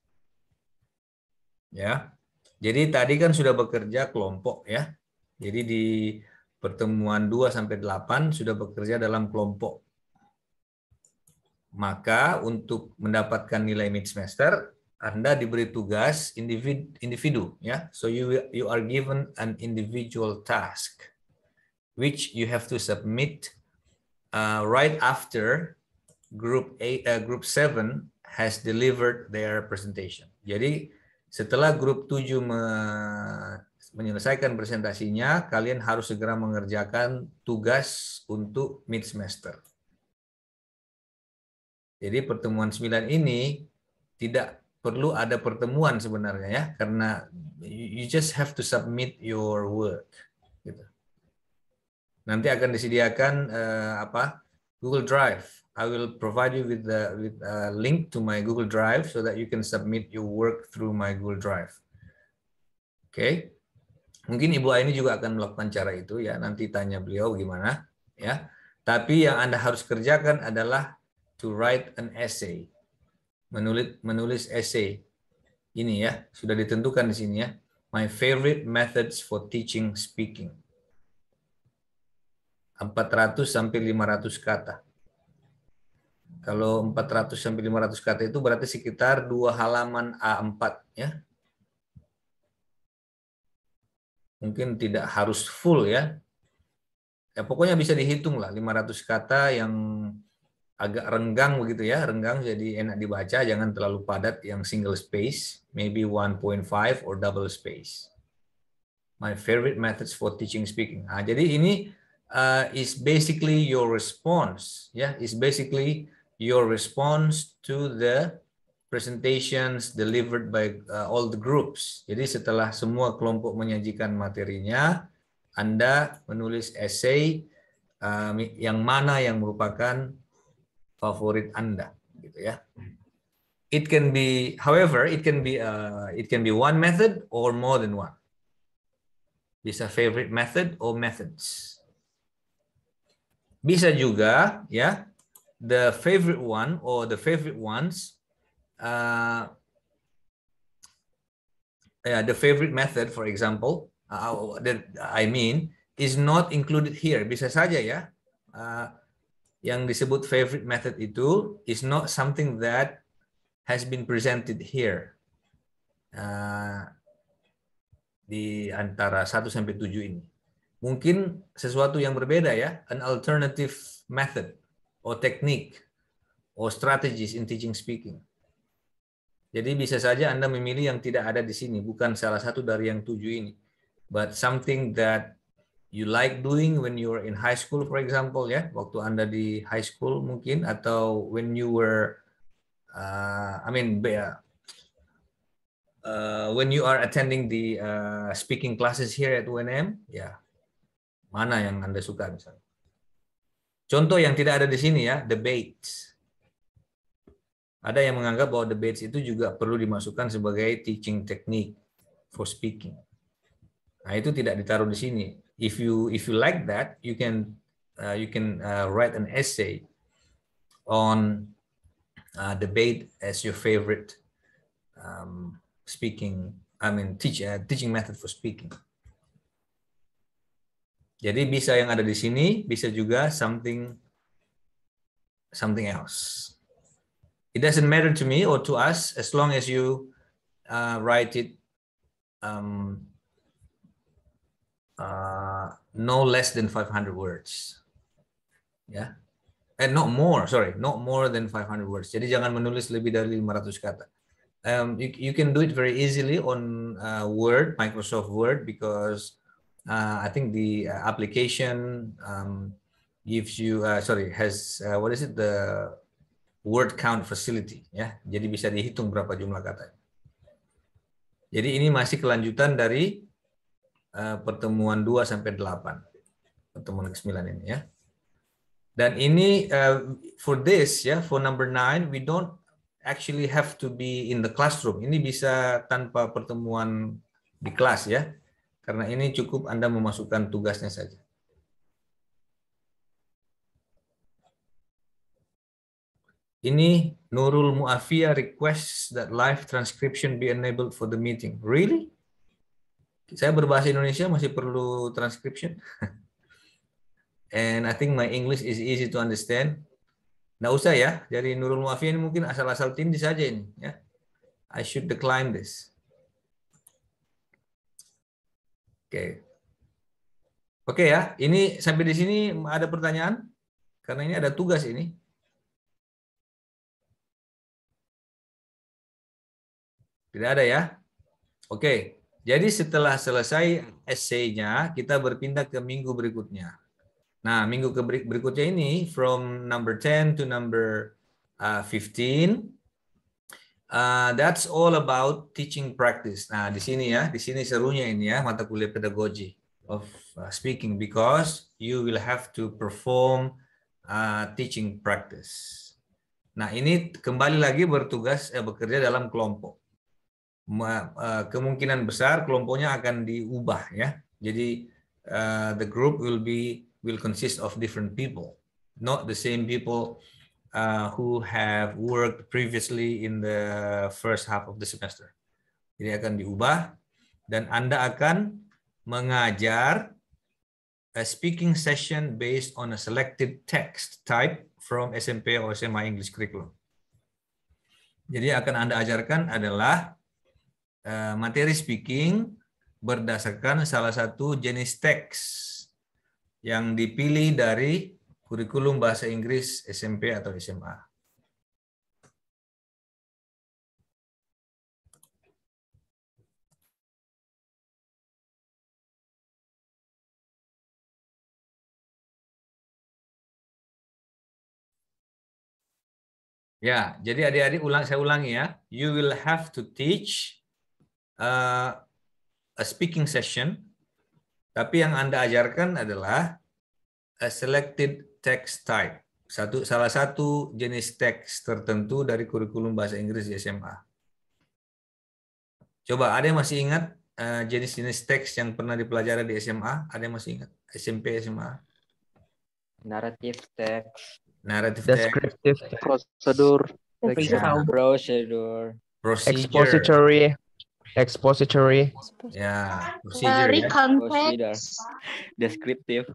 Ya. Jadi tadi kan sudah bekerja kelompok ya. Jadi di pertemuan 2 sampai 8 sudah bekerja dalam kelompok. Maka untuk mendapatkan nilai mid semester, Anda diberi tugas individu, individu ya. So you you are given an individual task which you have to submit uh, right after group A uh, group 7 has delivered their presentation. Jadi setelah grup 7 menyelesaikan presentasinya, kalian harus segera mengerjakan tugas untuk mid semester. Jadi pertemuan 9 ini tidak perlu ada pertemuan sebenarnya ya, karena you just have to submit your work. Gitu. Nanti akan disediakan uh, apa Google Drive. I will provide you with the with a link to my Google Drive so that you can submit your work through my Google Drive. Okay. Mungkin Ibu Aini juga akan melakukan cara itu ya, nanti tanya beliau gimana ya. Tapi yang Anda harus kerjakan adalah to write an essay. Menulis menulis essay. Ini ya, sudah ditentukan di sini ya. My favorite methods for teaching speaking. 400 sampai 500 kata. Kalau 400 sampai 500 kata itu berarti sekitar dua halaman A4 ya. mungkin tidak harus full ya. Ya pokoknya bisa dihitung lah 500 kata yang agak renggang begitu ya, renggang jadi enak dibaca, jangan terlalu padat yang single space, maybe 1.5 or double space. My favorite methods for teaching speaking. Nah, jadi ini uh, is basically your response, ya, yeah, is basically your response to the presentations delivered by uh, all the groups. Jadi setelah semua kelompok menyajikan materinya, Anda menulis essay uh, yang mana yang merupakan favorit Anda, gitu ya. It can be, however, it can be uh, it can be one method or more than one. Bisa favorite method or methods. Bisa juga ya the favorite one or the favorite ones uh, yeah, the favorite method, for example, uh, uh, that I mean, is not included here. Bisa saja ya, uh, yang disebut favorite method itu is not something that has been presented here. Uh, di antara 1 sampai 7 ini. Mungkin sesuatu yang berbeda ya, an alternative method or technique or strategies in teaching speaking. Jadi bisa saja Anda memilih yang tidak ada di sini, bukan salah satu dari yang tujuh ini. But something that you like doing when you were in high school, for example, ya, waktu Anda di high school mungkin, atau when you were, uh, I mean, uh, uh, when you are attending the uh, speaking classes here at UNM, ya, yeah, mana yang Anda suka misalnya. Contoh yang tidak ada di sini ya, debates. Ada yang menganggap bahwa debates itu juga perlu dimasukkan sebagai teaching technique for speaking. Nah, itu tidak ditaruh di sini. If you if you like that, you can uh, you can uh, write an essay on uh, debate as your favorite um, speaking. I mean, teach, uh, teaching method for speaking. Jadi bisa yang ada di sini, bisa juga something something else. it doesn't matter to me or to us as long as you uh, write it um, uh, no less than 500 words yeah. and not more sorry not more than 500 words jadi jangan menulis lebih dari 500 kata um, you, you can do it very easily on uh, word microsoft word because uh, i think the uh, application um, gives you uh, sorry has uh, what is it the word count facility ya. Jadi bisa dihitung berapa jumlah katanya. Jadi ini masih kelanjutan dari eh, pertemuan 2 sampai 8. Pertemuan ke-9 ini ya. Dan ini uh, for this ya, yeah, for number 9 we don't actually have to be in the classroom. Ini bisa tanpa pertemuan di kelas ya. Karena ini cukup Anda memasukkan tugasnya saja. Ini Nurul Muafia request that live transcription be enabled for the meeting. Really? Saya berbahasa Indonesia masih perlu transcription. [LAUGHS] And I think my English is easy to understand. Nggak usah ya. Jadi Nurul Muafia ini mungkin asal-asal tindis saja ini. Ya. I should decline this. Oke. Okay. Oke okay ya, ini sampai di sini ada pertanyaan? Karena ini ada tugas ini. Tidak ada ya? Oke. Jadi setelah selesai essay-nya, kita berpindah ke minggu berikutnya. Nah, minggu ke berikutnya ini from number 10 to number uh, 15 Uh, that's all about teaching practice. Nah, di sini ya, di sini serunya ini ya mata kuliah pedagogi of uh, speaking because you will have to perform uh, teaching practice. Nah, ini kembali lagi bertugas eh, bekerja dalam kelompok. Eh, kemungkinan besar kelompoknya akan diubah ya. Jadi uh, the group will be will consist of different people, not the same people uh, who have worked previously in the first half of the semester. Jadi akan diubah dan Anda akan mengajar a speaking session based on a selected text type from SMP or SMA English curriculum. Jadi akan Anda ajarkan adalah Eh, materi speaking berdasarkan salah satu jenis teks yang dipilih dari kurikulum bahasa Inggris SMP atau SMA. Ya, jadi adik-adik ulang saya ulangi ya. You will have to teach uh, a speaking session, tapi yang Anda ajarkan adalah a selected text type, satu salah satu jenis teks tertentu dari kurikulum bahasa Inggris di SMA. Coba ada yang masih ingat eh, jenis-jenis teks yang pernah dipelajari di SMA? Ada yang masih ingat? SMP, SMA? Narrative text. Narrative Descriptive text. Prosedur. Prosedur. Prosedur. Expository expository, yeah, ya, procedure, uh, ya. recontext, descriptive,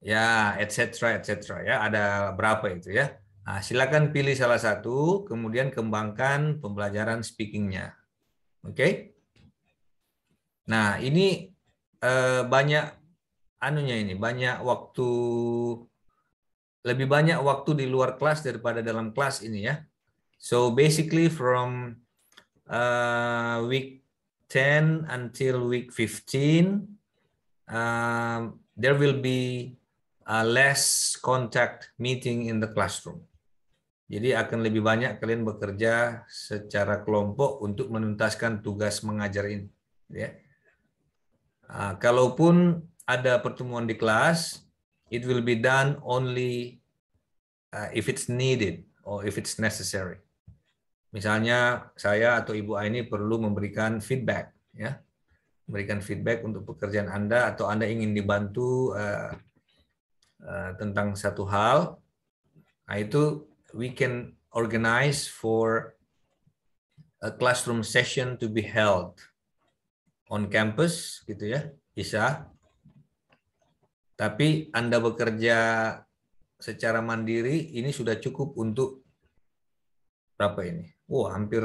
ya, yeah, etc. etc. Ya, ada berapa itu ya? Nah, silakan pilih salah satu, kemudian kembangkan pembelajaran speakingnya. Oke? Okay? Nah, ini eh, banyak anunya ini, banyak waktu lebih banyak waktu di luar kelas daripada dalam kelas ini ya. So basically from uh, week 10 until week 15, um, there will be a less contact meeting in the classroom. Jadi akan lebih banyak kalian bekerja secara kelompok untuk menuntaskan tugas mengajar ini. Ya. Uh, kalaupun ada pertemuan di kelas, it will be done only uh, if it's needed or if it's necessary. Misalnya saya atau Ibu A ini perlu memberikan feedback, ya, memberikan feedback untuk pekerjaan Anda atau Anda ingin dibantu uh, uh, tentang satu hal, nah itu we can organize for a classroom session to be held on campus, gitu ya, bisa. Tapi Anda bekerja secara mandiri ini sudah cukup untuk berapa ini? wow, hampir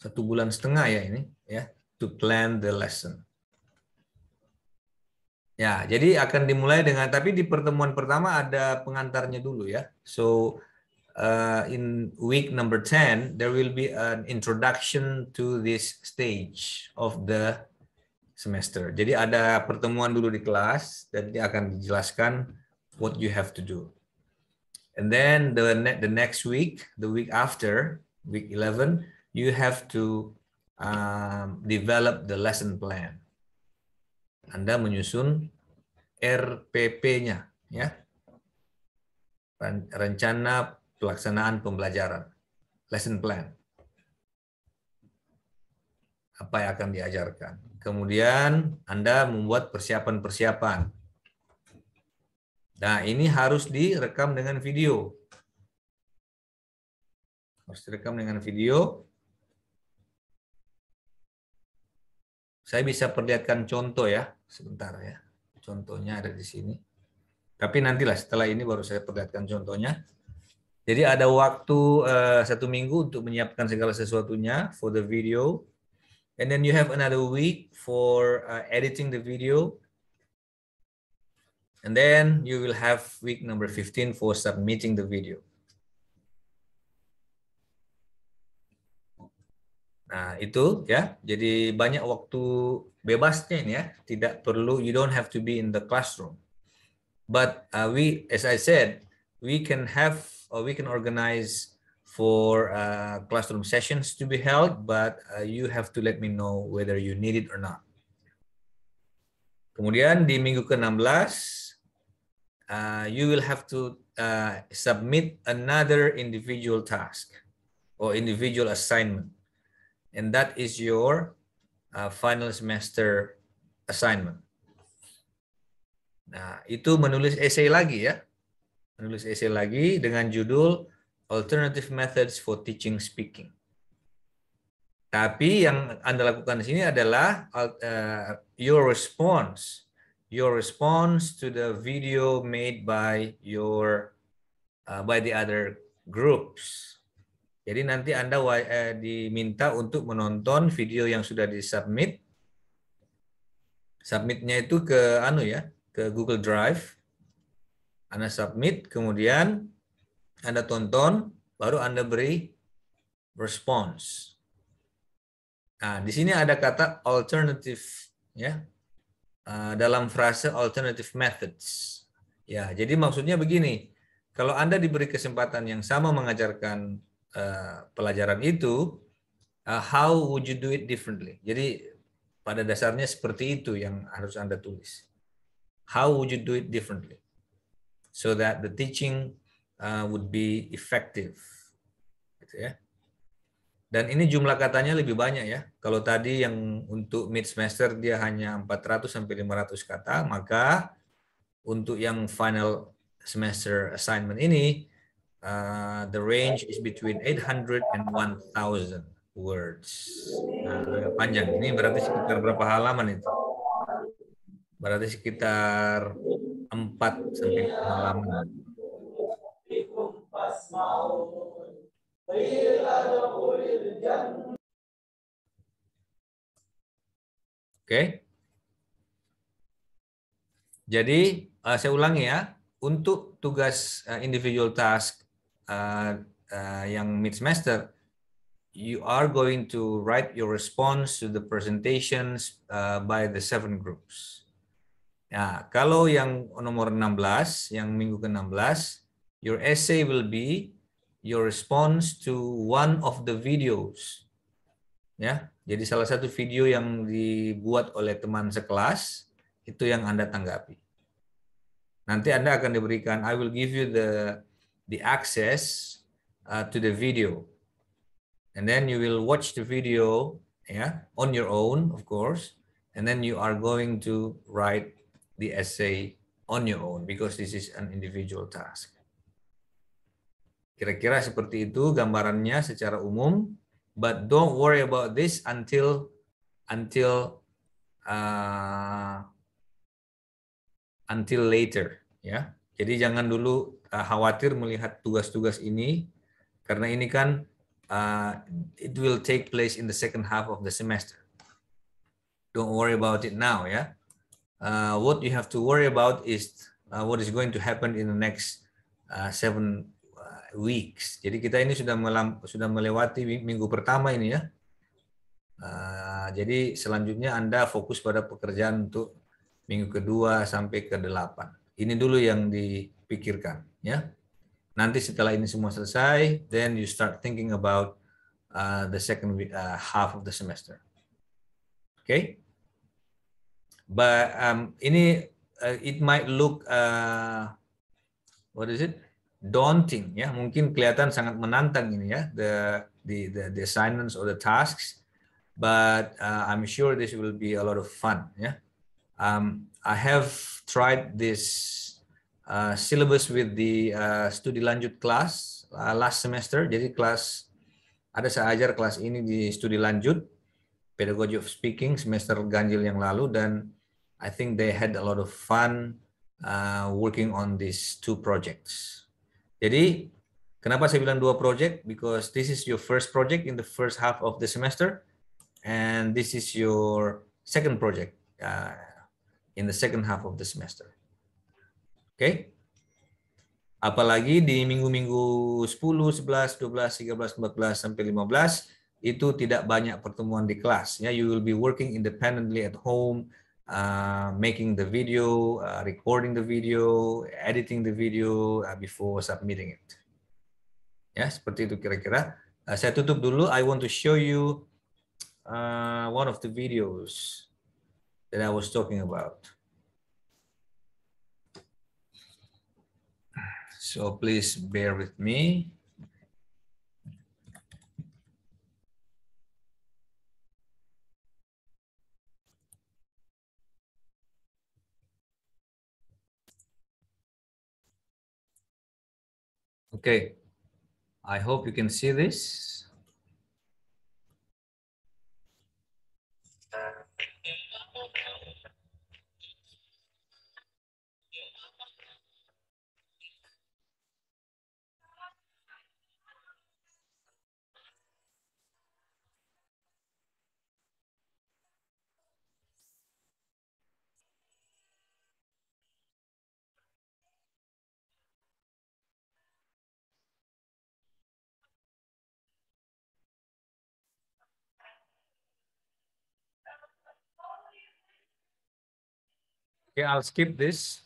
satu bulan setengah ya ini ya to plan the lesson. Ya, jadi akan dimulai dengan tapi di pertemuan pertama ada pengantarnya dulu ya. So uh, in week number 10 there will be an introduction to this stage of the semester. Jadi ada pertemuan dulu di kelas dan dia akan dijelaskan what you have to do. And then the the next week, the week after week 11, you have to um, develop the lesson plan. Anda menyusun RPP-nya, ya. Rencana pelaksanaan pembelajaran, lesson plan. Apa yang akan diajarkan. Kemudian Anda membuat persiapan-persiapan. Nah, ini harus direkam dengan video harus direkam dengan video. Saya bisa perlihatkan contoh ya, sebentar ya. Contohnya ada di sini. Tapi nantilah setelah ini baru saya perlihatkan contohnya. Jadi ada waktu uh, satu minggu untuk menyiapkan segala sesuatunya for the video. And then you have another week for uh, editing the video. And then you will have week number 15 for submitting the video. Nah, itu ya. Jadi banyak waktu bebasnya ini ya. Tidak perlu you don't have to be in the classroom. But uh, we as I said, we can have or we can organize for uh, classroom sessions to be held, but uh, you have to let me know whether you need it or not. Kemudian di minggu ke-16 uh, you will have to uh, submit another individual task or individual assignment and that is your uh, final semester assignment. Nah, itu menulis esai lagi ya. Menulis esai lagi dengan judul Alternative Methods for Teaching Speaking. Tapi yang Anda lakukan di sini adalah uh, your response, your response to the video made by your uh, by the other groups. Jadi nanti Anda eh, diminta untuk menonton video yang sudah disubmit. Submitnya itu ke anu ya, ke Google Drive. Anda submit, kemudian Anda tonton, baru Anda beri response. Nah, di sini ada kata alternative ya. Eh, dalam frase alternative methods. Ya, jadi maksudnya begini. Kalau Anda diberi kesempatan yang sama mengajarkan uh, pelajaran itu, uh, how would you do it differently? Jadi pada dasarnya seperti itu yang harus Anda tulis. How would you do it differently? So that the teaching uh, would be effective. Gitu ya. Dan ini jumlah katanya lebih banyak ya. Kalau tadi yang untuk mid semester dia hanya 400 sampai 500 kata, maka untuk yang final semester assignment ini uh, the range is between 800 and 1000 words. Nah, panjang. Ini berarti sekitar berapa halaman itu? Berarti sekitar 4 sampai halaman. Oke. Okay. Jadi uh, saya ulangi ya, untuk tugas uh, individual task Uh, uh, yang mid semester, you are going to write your response to the presentations uh, by the seven groups. Nah, kalau yang nomor 16, yang minggu ke-16, your essay will be your response to one of the videos. Ya, jadi salah satu video yang dibuat oleh teman sekelas itu yang Anda tanggapi. Nanti Anda akan diberikan I will give you the the access uh, to the video. And then you will watch the video yeah, on your own, of course. And then you are going to write the essay on your own because this is an individual task. Kira-kira seperti itu gambarannya secara umum. But don't worry about this until until uh, until later. Ya, jadi jangan dulu Eh, khawatir melihat tugas-tugas ini karena ini kan uh, it will take place in the second half of the semester. Don't worry about it now ya. Uh, what you have to worry about is uh, what is going to happen in the next uh, seven uh, weeks. Jadi kita ini sudah melam sudah melewati minggu pertama ini ya. Uh, jadi selanjutnya Anda fokus pada pekerjaan untuk minggu kedua sampai ke delapan. Ini dulu yang dipikirkan ya nanti setelah ini semua selesai then you start thinking about uh, the second week, uh, half of the semester oke okay? but um, ini uh, it might look uh, what is it daunting ya mungkin kelihatan sangat menantang ini ya the the the, the assignments or the tasks but uh, I'm sure this will be a lot of fun ya yeah? um, I have tried this Uh, syllabus with the uh, studi lanjut kelas uh, last semester. Jadi kelas ada saya ajar kelas ini di studi lanjut pedagogy of speaking semester ganjil yang lalu dan I think they had a lot of fun uh, working on these two projects. Jadi kenapa saya bilang dua project? Because this is your first project in the first half of the semester, and this is your second project uh, in the second half of the semester. Oke? Apalagi di minggu-minggu 10, 11, 12, 13, 14 sampai 15 itu tidak banyak pertemuan di kelas ya. You will be working independently at home, uh, making the video, uh, recording the video, editing the video uh, before submitting it. Ya, seperti itu kira-kira. Uh, saya tutup dulu. I want to show you uh, one of the videos that I was talking about. So please bear with me. Okay, I hope you can see this. Okay, I'll skip this.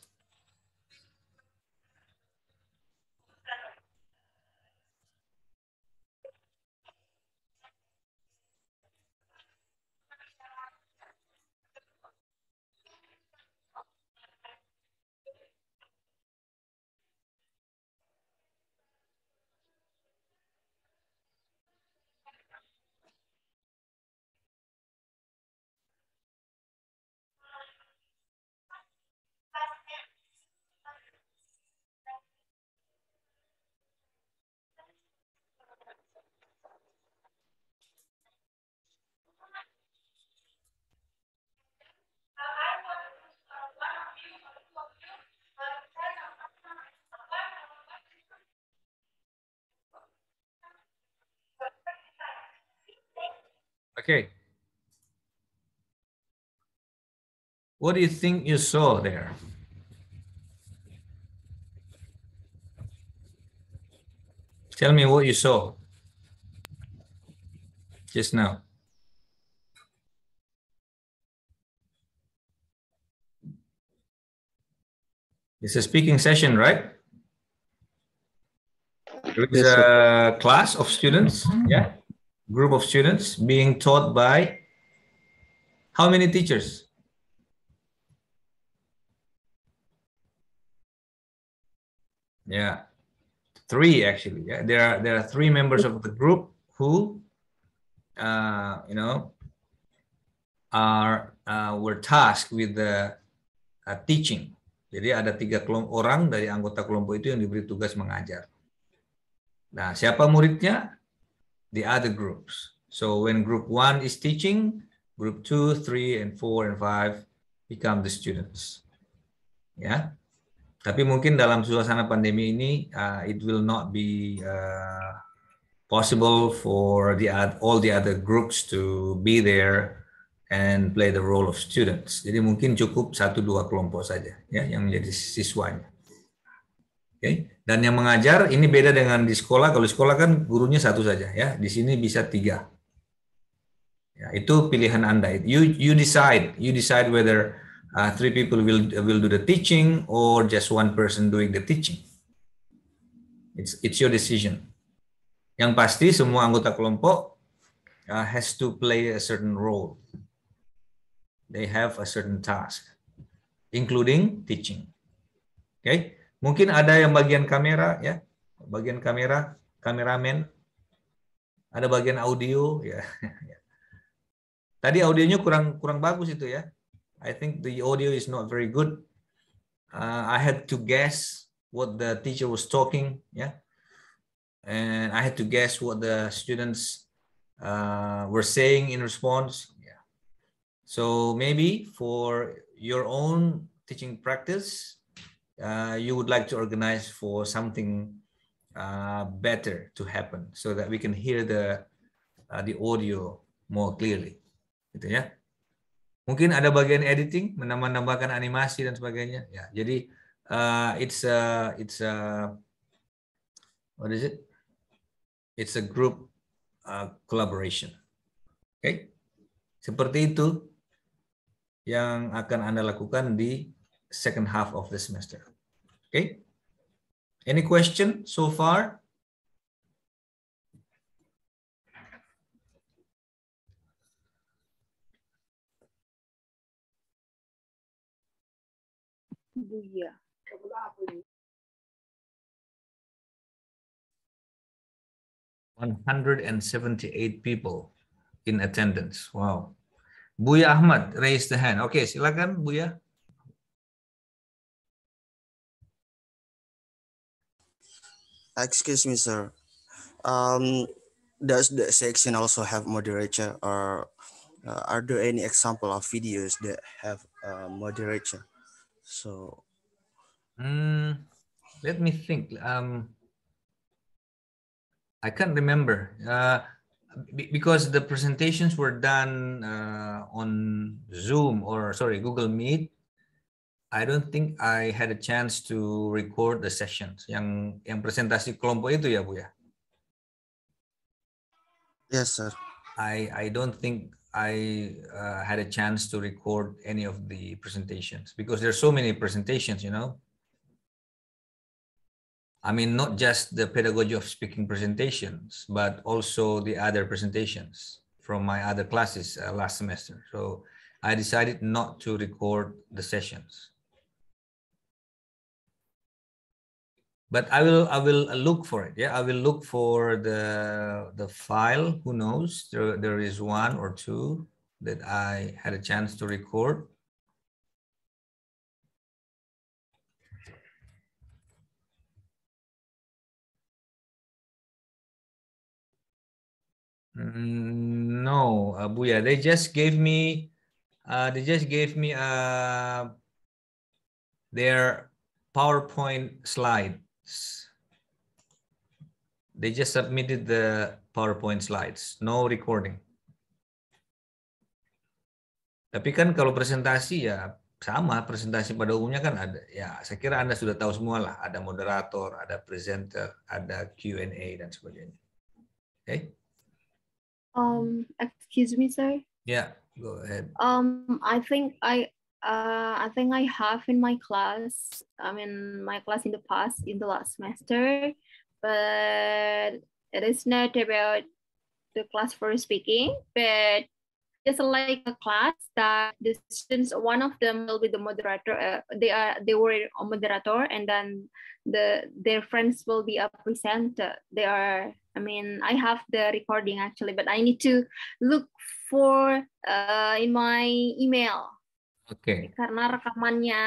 Okay. What do you think you saw there? Tell me what you saw just now. It's a speaking session, right? There is a class of students, yeah? group of students being taught by how many teachers? Yeah, three actually. Yeah, there are there are three members of the group who, uh, you know, are uh, were tasked with the uh, teaching. Jadi ada tiga kelompok orang dari anggota kelompok itu yang diberi tugas mengajar. Nah, siapa muridnya? the other groups. So when group one is teaching, group two, three, and four, and five become the students. Ya, tapi mungkin dalam suasana pandemi ini, uh, it will not be uh, possible for the all the other groups to be there and play the role of students. Jadi mungkin cukup satu dua kelompok saja ya yang menjadi siswanya. Oke. Okay? Dan yang mengajar ini beda dengan di sekolah. Kalau di sekolah kan gurunya satu saja ya. Di sini bisa tiga. Ya, itu pilihan Anda. You you decide. You decide whether uh, three people will will do the teaching or just one person doing the teaching. It's it's your decision. Yang pasti semua anggota kelompok uh, has to play a certain role. They have a certain task, including teaching. Okay. Mungkin ada yang bagian kamera ya, bagian kamera, kameramen. Ada bagian audio ya. [LAUGHS] Tadi audionya kurang kurang bagus itu ya. I think the audio is not very good. Uh, I had to guess what the teacher was talking, yeah. And I had to guess what the students uh, were saying in response. Yeah. So maybe for your own teaching practice, Uh, you would like to organize for something uh, better to happen so that we can hear the uh, the audio more clearly gitu ya mungkin ada bagian editing menambah-nambahkan animasi dan sebagainya ya jadi uh, it's a it's a what is it it's a group uh, collaboration oke okay? seperti itu yang akan anda lakukan di second half of the semester. Okay. Any question so far? Yeah. One hundred and seventy-eight people in attendance. Wow. Buya Ahmad raise the hand. Okay, silakan Buya. Uh, excuse me, sir. Um, does the section also have moderator, or uh, are there any example of videos that have uh, moderator? So, mm, let me think. Um, I can't remember uh, because the presentations were done uh, on Zoom or sorry Google Meet, I don't think I had a chance to record the sessions yang yang presentasi kelompok itu ya bu ya. Yes sir. I I don't think I uh, had a chance to record any of the presentations because there's so many presentations, you know. I mean, not just the pedagogy of speaking presentations, but also the other presentations from my other classes uh, last semester. So I decided not to record the sessions. but I will I will look for it. Yeah, I will look for the the file. Who knows? There, there is one or two that I had a chance to record. Mm, no, Abuya. They just gave me. Uh, they just gave me uh, their PowerPoint slide. They just submitted the PowerPoint slides, no recording. Tapi kan kalau presentasi ya sama, presentasi pada umumnya kan ada. Ya, saya kira Anda sudah tahu semua lah, ada moderator, ada presenter, ada Q&A dan sebagainya. Oke? Okay? Um, excuse me, sir. Yeah, go ahead. Um, I think I uh, I think I have in my class, I mean, my class in the past, in the last semester, but it is not about the class for speaking, but just like a class that the students, one of them will be the moderator. Uh, they are they were a moderator, and then the their friends will be a presenter. They are. I mean, I have the recording actually, but I need to look for uh, in my email Oke. Okay. Karena rekamannya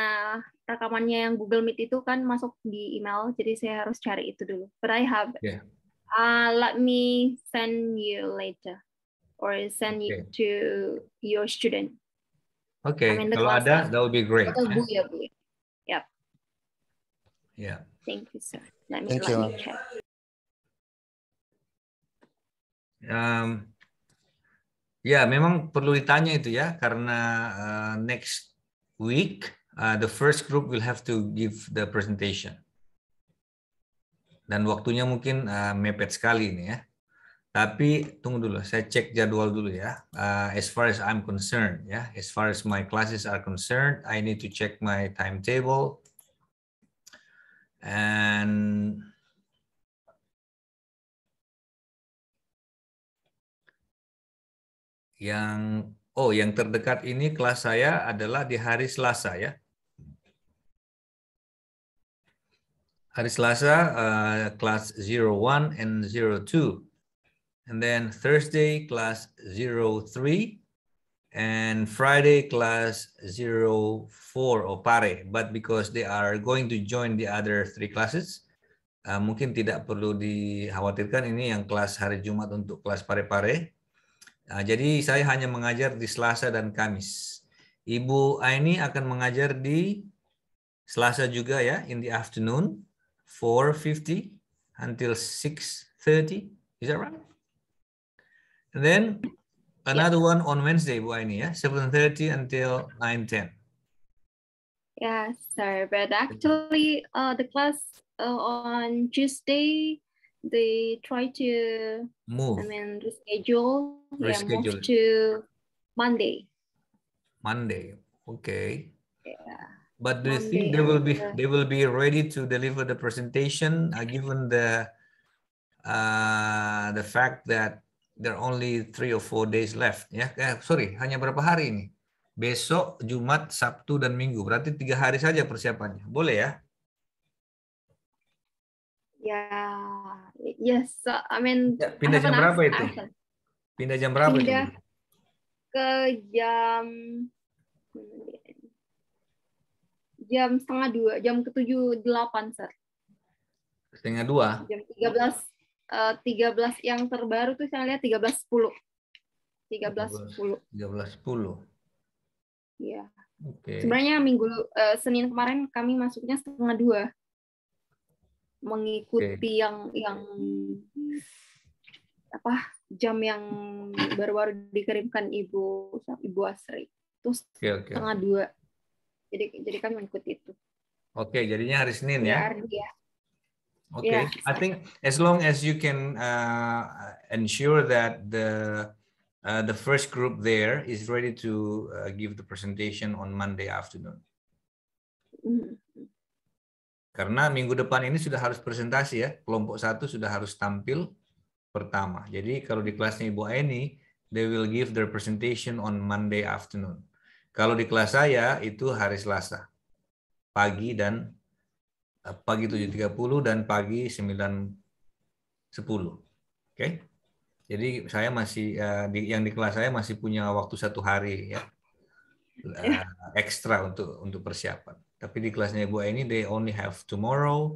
rekamannya yang Google Meet itu kan masuk di email, jadi saya harus cari itu dulu. But I have. Yeah. Uh, let me send you later or send okay. to your student. Oke, okay. kalau ada, that would be great. Ya. Bu ya, Bu. Yep. Ya? Yeah. Thank you, sir. Let me, Thank let you. me check. Um, Ya, memang perlu ditanya itu ya, karena uh, next week uh, the first group will have to give the presentation. Dan waktunya mungkin uh, mepet sekali ini ya. Tapi tunggu dulu, saya cek jadwal dulu ya. Uh, as far as I'm concerned, ya, as far as my classes are concerned, I need to check my timetable and Yang oh yang terdekat ini kelas saya adalah di hari Selasa ya. Hari Selasa uh, kelas 01 and 02. And then Thursday kelas 03 and Friday kelas 04 or pare. But because they are going to join the other three classes, uh, mungkin tidak perlu dikhawatirkan ini yang kelas hari Jumat untuk kelas pare-pare Nah, jadi saya hanya mengajar di Selasa dan Kamis. Ibu Aini akan mengajar di Selasa juga ya, in the afternoon, 4.50 until 6.30. Is that right? And then another yeah. one on Wednesday, Bu Aini ya, 7.30 until 9.10. Yeah, sorry, but actually uh, the class uh, on Tuesday they try to move. I mean, reschedule. reschedule. Yeah, move to Monday. Monday. Okay. Yeah. But do you think they will be the... Uh, they will be ready to deliver the presentation uh, given the uh, the fact that there are only three or four days left. yeah? eh, ya, sorry, hanya berapa hari ini? Besok, Jumat, Sabtu, dan Minggu. Berarti tiga hari saja persiapannya. Boleh ya? Ya. Yeah yes, so, I mean. Ya, pindah jam berapa itu? Pindah jam berapa pindah itu? Ke jam jam setengah dua, jam ketujuh delapan, sir. Setengah dua. Jam tiga belas, eh, tiga belas yang terbaru tuh saya lihat tiga belas sepuluh. Tiga belas sepuluh. Tiga belas sepuluh. Iya. Oke. Sebenarnya minggu uh, Senin kemarin kami masuknya setengah dua mengikuti okay. yang yang apa jam yang baru-baru dikirimkan ibu ibu Asri terus okay, okay. setengah dua jadi jadi kami mengikuti itu oke okay, jadinya hari Senin ya, ya. ya. Oke, okay. Iya. yeah. I think as long as you can uh, ensure that the uh, the first group there is ready to uh, give the presentation on Monday afternoon. Mm -hmm. Karena minggu depan ini sudah harus presentasi ya, kelompok satu sudah harus tampil pertama. Jadi kalau di kelasnya Ibu Aini, they will give their presentation on Monday afternoon. Kalau di kelas saya itu hari Selasa, pagi dan eh, pagi 7.30 dan pagi 9.10. Oke. Jadi saya masih eh, yang di kelas saya masih punya waktu satu hari ya, ya. Eh, ekstra untuk untuk persiapan. Tapi di kelasnya gue ini they only have tomorrow,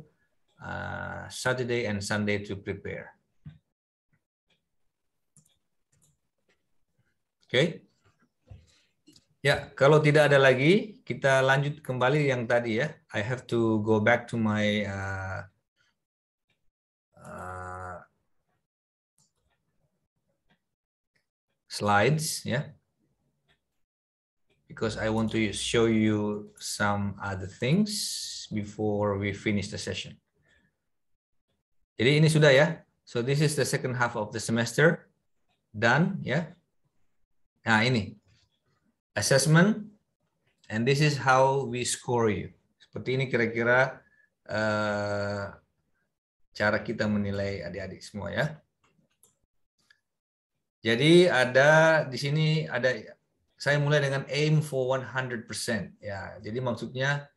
uh, Saturday and Sunday to prepare. Oke. Okay. Ya, kalau tidak ada lagi, kita lanjut kembali yang tadi ya. I have to go back to my uh, uh, slides ya because I want to show you some other things before we finish the session. Jadi ini sudah ya. So this is the second half of the semester. Done ya. Yeah. Nah ini. Assessment. And this is how we score you. Seperti ini kira-kira uh, cara kita menilai adik-adik semua ya. Jadi ada di sini ada saya mulai dengan aim for 100%. Ya, jadi maksudnya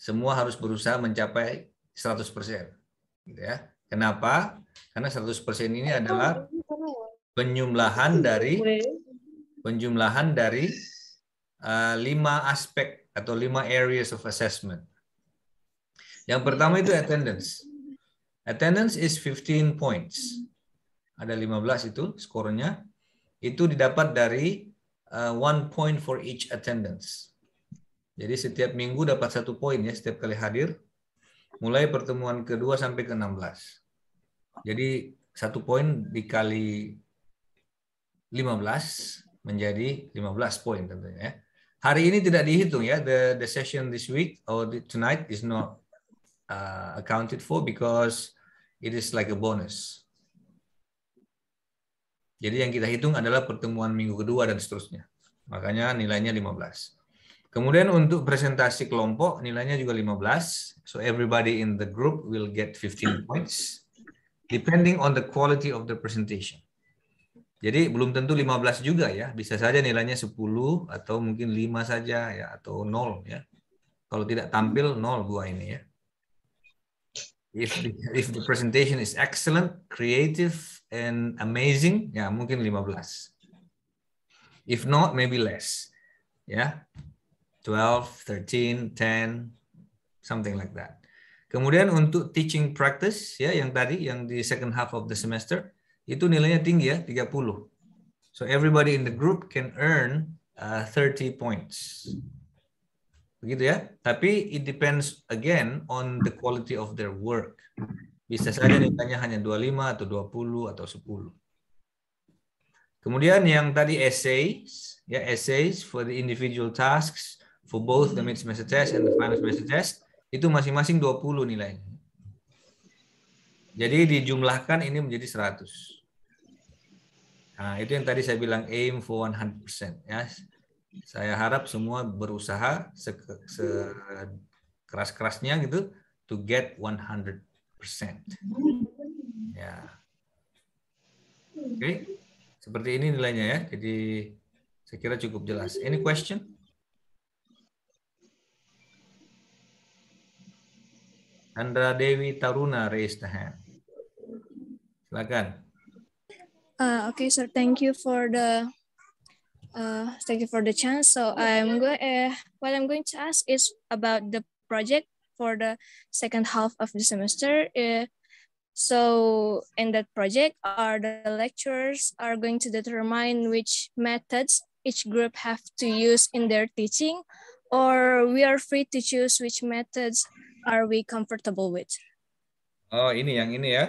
semua harus berusaha mencapai 100%. Gitu ya. Kenapa? Karena 100% ini adalah penjumlahan dari penjumlahan dari uh, lima aspek atau lima areas of assessment. Yang pertama itu attendance. Attendance is 15 points. Ada 15 itu skornya. Itu didapat dari uh, one point for each attendance. Jadi setiap minggu dapat satu poin ya setiap kali hadir. Mulai pertemuan kedua sampai ke 16. Jadi satu poin dikali 15 menjadi 15 poin tentunya ya. Hari ini tidak dihitung ya. The the session this week or the, tonight is not uh, accounted for because it is like a bonus. Jadi yang kita hitung adalah pertemuan minggu kedua dan seterusnya. Makanya nilainya 15. Kemudian untuk presentasi kelompok nilainya juga 15. So everybody in the group will get 15 [CLEARS THROAT] points depending on the quality of the presentation. Jadi belum tentu 15 juga ya, bisa saja nilainya 10 atau mungkin 5 saja ya atau 0 ya. Kalau tidak tampil 0 gua ini ya. If the, if the presentation is excellent, creative, and amazing, ya mungkin 15. If not, maybe less. Ya, 12, 13, 10, something like that. Kemudian untuk teaching practice, ya yang tadi, yang di second half of the semester, itu nilainya tinggi ya, 30. So everybody in the group can earn uh, 30 points. Begitu ya. Tapi it depends again on the quality of their work. Bisa saja ditanya hanya 25 atau 20 atau 10. Kemudian yang tadi essays, ya essays for the individual tasks for both the mid-semester test and the final semester test itu masing-masing 20 nilainya. Jadi dijumlahkan ini menjadi 100. Nah, itu yang tadi saya bilang aim for 100% ya. Saya harap semua berusaha sekeras kerasnya gitu to get 100%. Hmm. Ya. Oke, okay. seperti ini nilainya ya. Jadi saya kira cukup jelas. Any question? Andra Dewi Taruna raise the hand. Silakan. Uh, okay, sir. Thank you for the uh, thank you for the chance. So I'm going. Uh, eh, what I'm going to ask is about the project for the second half of the semester. Eh, so in that project, are the lecturers are going to determine which methods each group have to use in their teaching, or we are free to choose which methods are we comfortable with. Oh, ini yang ini ya.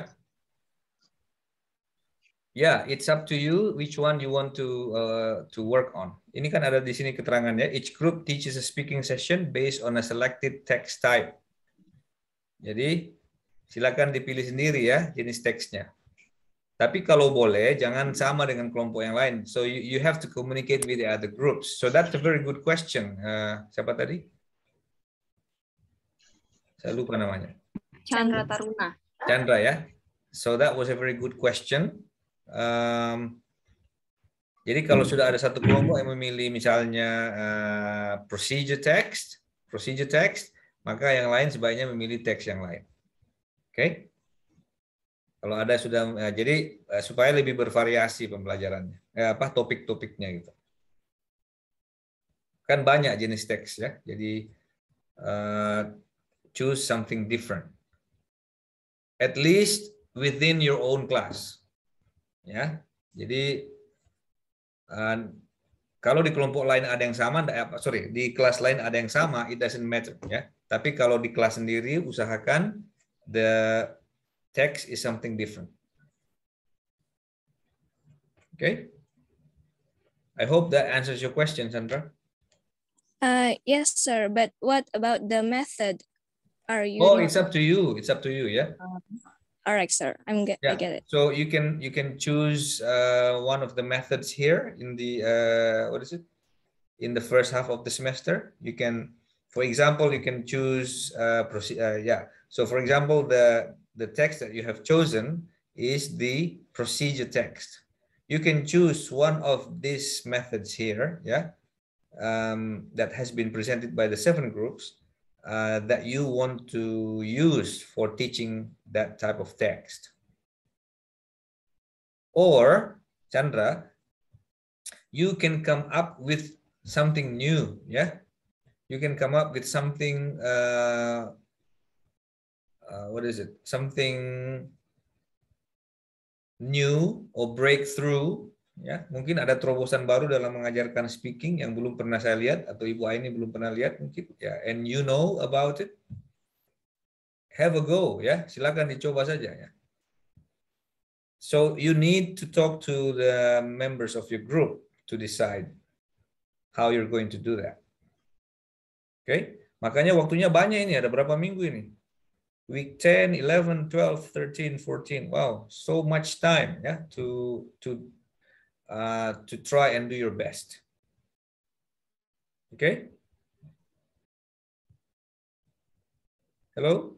Yeah, it's up to you which one you want to uh, to work on. Ini kan ada di sini keterangannya. Each group teaches a speaking session based on a selected text type. Jadi silakan dipilih sendiri ya jenis teksnya. Tapi kalau boleh, jangan sama dengan kelompok yang lain. So you, you have to communicate with the other groups. So that's a very good question. Uh, siapa tadi? Saya lupa namanya. Chandra Taruna. Chandra ya. So that was a very good question. Um, jadi kalau sudah ada satu kelompok yang memilih misalnya uh, procedure text, procedure text, maka yang lain sebaiknya memilih teks yang lain. Oke? Okay? Kalau ada sudah ya, jadi eh, supaya lebih bervariasi pembelajarannya. Eh, apa topik-topiknya gitu. Kan banyak jenis teks ya. Jadi uh, choose something different. At least within your own class. Ya. Jadi uh, kalau di kelompok lain ada yang sama, sorry, di kelas lain ada yang sama, it doesn't matter ya Tapi kalau di kelas sendiri usahakan the text is something different. Okay. I hope that answers your question, Sandra. Uh, yes, sir. But what about the method? Are you? Oh, it's up to you. It's up to you. Yeah. Um, all right, sir. I'm get. Yeah. I get it. So you can you can choose uh, one of the methods here in the uh, what is it? In the first half of the semester, you can for example, you can choose, uh, uh, yeah. So for example, the, the text that you have chosen is the procedure text. You can choose one of these methods here, yeah, um, that has been presented by the seven groups uh, that you want to use for teaching that type of text. Or, Chandra, you can come up with something new, yeah, you can come up with something uh, uh, what is it something new or breakthrough ya mungkin ada terobosan baru dalam mengajarkan speaking yang belum pernah saya lihat atau ibu Aini belum pernah lihat mungkin ya and you know about it have a go ya silakan dicoba saja ya so you need to talk to the members of your group to decide how you're going to do that Okay? Makanya waktunya banyak ini, ada berapa minggu ini? Week 10, 11, 12, 13, 14. Wow, so much time yeah, to to uh, to try and do your best. Okay? Hello?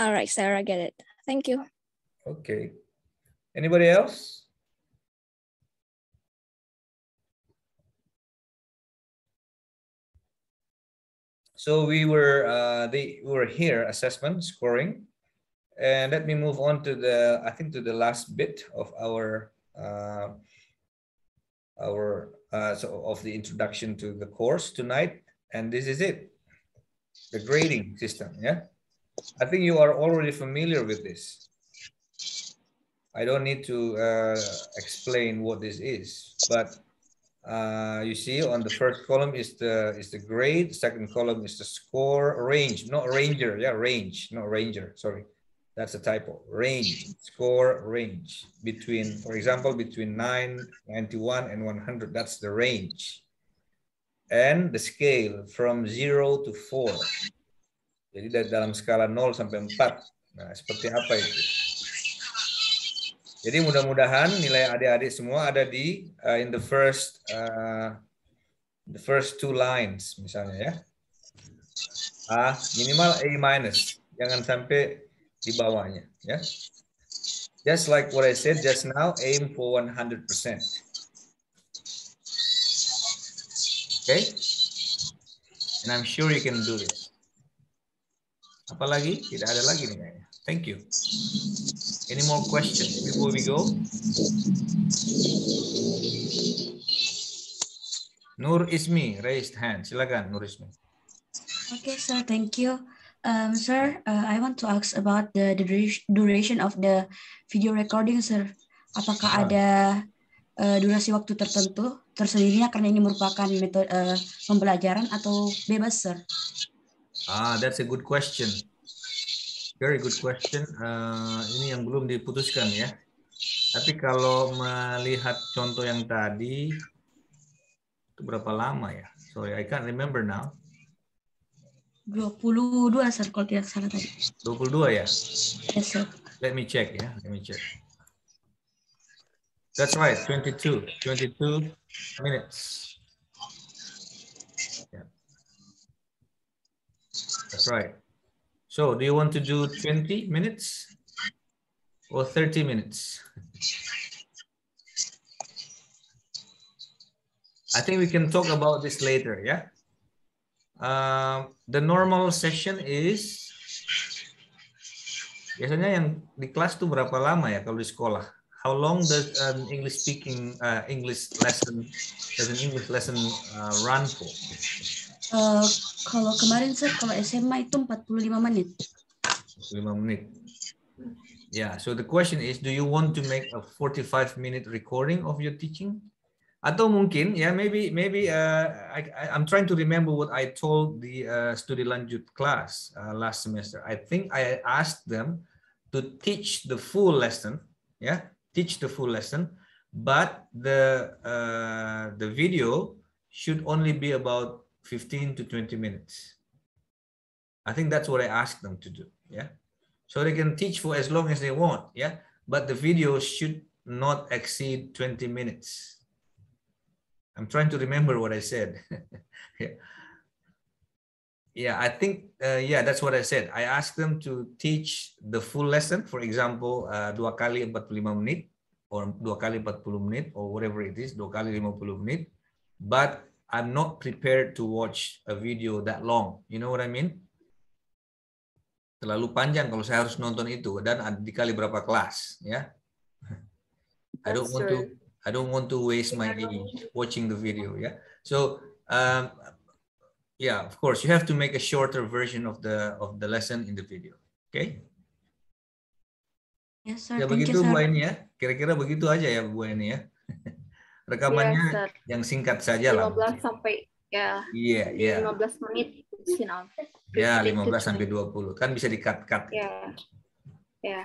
All right, Sarah, I get it. Thank you. Okay. Anybody else? So we were uh, they were here assessment scoring, and let me move on to the I think to the last bit of our uh, our uh, so of the introduction to the course tonight, and this is it, the grading system. Yeah, I think you are already familiar with this. I don't need to uh, explain what this is, but uh, you see on the first column is the is the grade, second column is the score range, not ranger, yeah, range, not ranger, sorry. That's a typo. Range, score range between, for example, between 9, 91 and 100, that's the range. And the scale from 0 to 4. Jadi dalam skala 0 sampai 4. Nah, seperti apa itu? Jadi mudah-mudahan nilai adik-adik semua ada di uh, in the first uh, the first two lines misalnya ya. A minimal A minus, jangan sampai di bawahnya ya. Just like what I said just now, aim for 100%. Okay? And I'm sure you can do it. Apalagi? Tidak ada lagi nih kayaknya. Thank you. Any more questions before we go? Nur Ismi, raised hand. Silakan, Nur Ismi. Okay, sir. Thank you. Um, sir, uh, I want to ask about the, the duration of the video recording, sir. Apakah sure. ada uh, durasi waktu tertentu tersendirinya karena ini merupakan metode uh, pembelajaran atau bebas, sir? Ah, that's a good question. Very good question. Uh, ini yang belum diputuskan ya. Tapi kalau melihat contoh yang tadi, itu berapa lama ya? Sorry, I can't remember now. 22, sir, kalau tidak salah tadi. 22 ya? Yes, sir. Let me check ya, let me check. That's right, 22, 22 minutes. Yeah. That's right. So do you want to do 20 minutes or 30 minutes? I think we can talk about this later, yeah? Uh, the normal session is biasanya yang di kelas tuh berapa lama ya kalau di sekolah? How long does an English speaking uh, English lesson does an English lesson uh, run for? Eh, kalau kemarin saya kalau SMA itu 45 menit. 45 menit. Yeah, so the question is do you want to make a 45 minute recording of your teaching? Atau mungkin ya yeah, maybe maybe uh, I I'm trying to remember what I told the uh, studi lanjut class uh, last semester. I think I asked them to teach the full lesson, yeah, teach the full lesson, but the uh, the video should only be about 15 to 20 minutes. I think that's what I ask them to do. Yeah. So they can teach for as long as they want. Yeah. But the video should not exceed 20 minutes. I'm trying to remember what I said. [LAUGHS] yeah. yeah, I think, uh, yeah, that's what I said. I asked them to teach the full lesson, for example, uh, dua kali 45 menit or dua kali 40 menit or whatever it is, dua kali 50 menit. But I'm not prepared to watch a video that long. You know what I mean? Terlalu panjang kalau saya harus nonton itu dan dikali berapa kelas, ya. Yeah? [LAUGHS] I don't want to I don't want to waste my watching the video, yeah. So um, yeah, of course, you have to make a shorter version of the of the lesson in the video, okay? Yes, sir. Ya begitu you, Bu ya. Kira-kira begitu aja ya Bu Eni ya. [LAUGHS] Rekamannya ya, yang singkat saja 15 lah. 15 sampai ya. Iya, iya. 15 menit final. Ya, 15 gitu, sampai 20. Kan bisa di-cut-cut. Ya. Ya.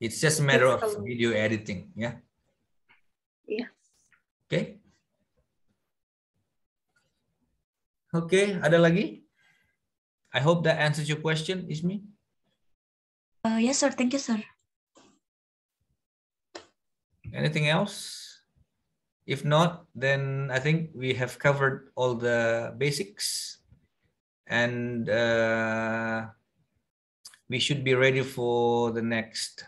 It's just a matter of video editing, ya. Yeah? Iya. Yeah. Oke. Okay. Oke, okay, ada lagi? I hope that answers your question, Ismi. Uh, yes, sir. Thank you, sir. Anything else? If not, then I think we have covered all the basics and uh, we should be ready for the next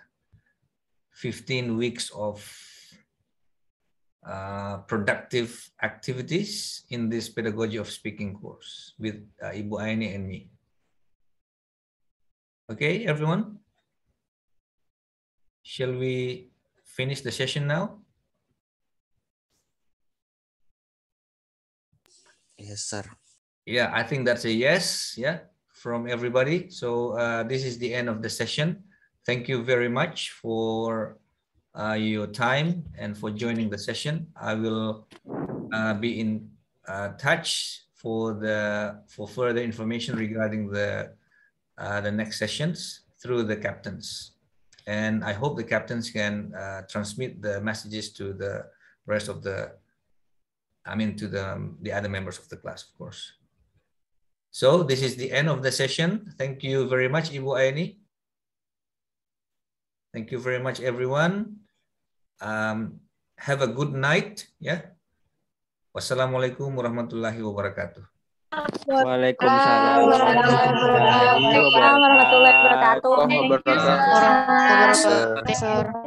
15 weeks of uh, productive activities in this pedagogy of speaking course with uh, Ibu Aini and me. Okay, everyone? Shall we finish the session now? Yes, sir. Yeah, I think that's a yes. Yeah, from everybody. So uh, this is the end of the session. Thank you very much for uh, your time and for joining the session. I will uh, be in uh, touch for the for further information regarding the uh, the next sessions through the captains. And I hope the captains can uh, transmit the messages to the rest of the I mean, to the, um, the other members of the class, of course. So this is the end of the session. Thank you very much, Ibu Aini. Thank you very much, everyone. Um, have a good night. Yeah. Wassalamualaikum warahmatullahi wabarakatuh. Waalaikumsalam warahmatullahi wabarakatuh. warahmatullahi wabarakatuh.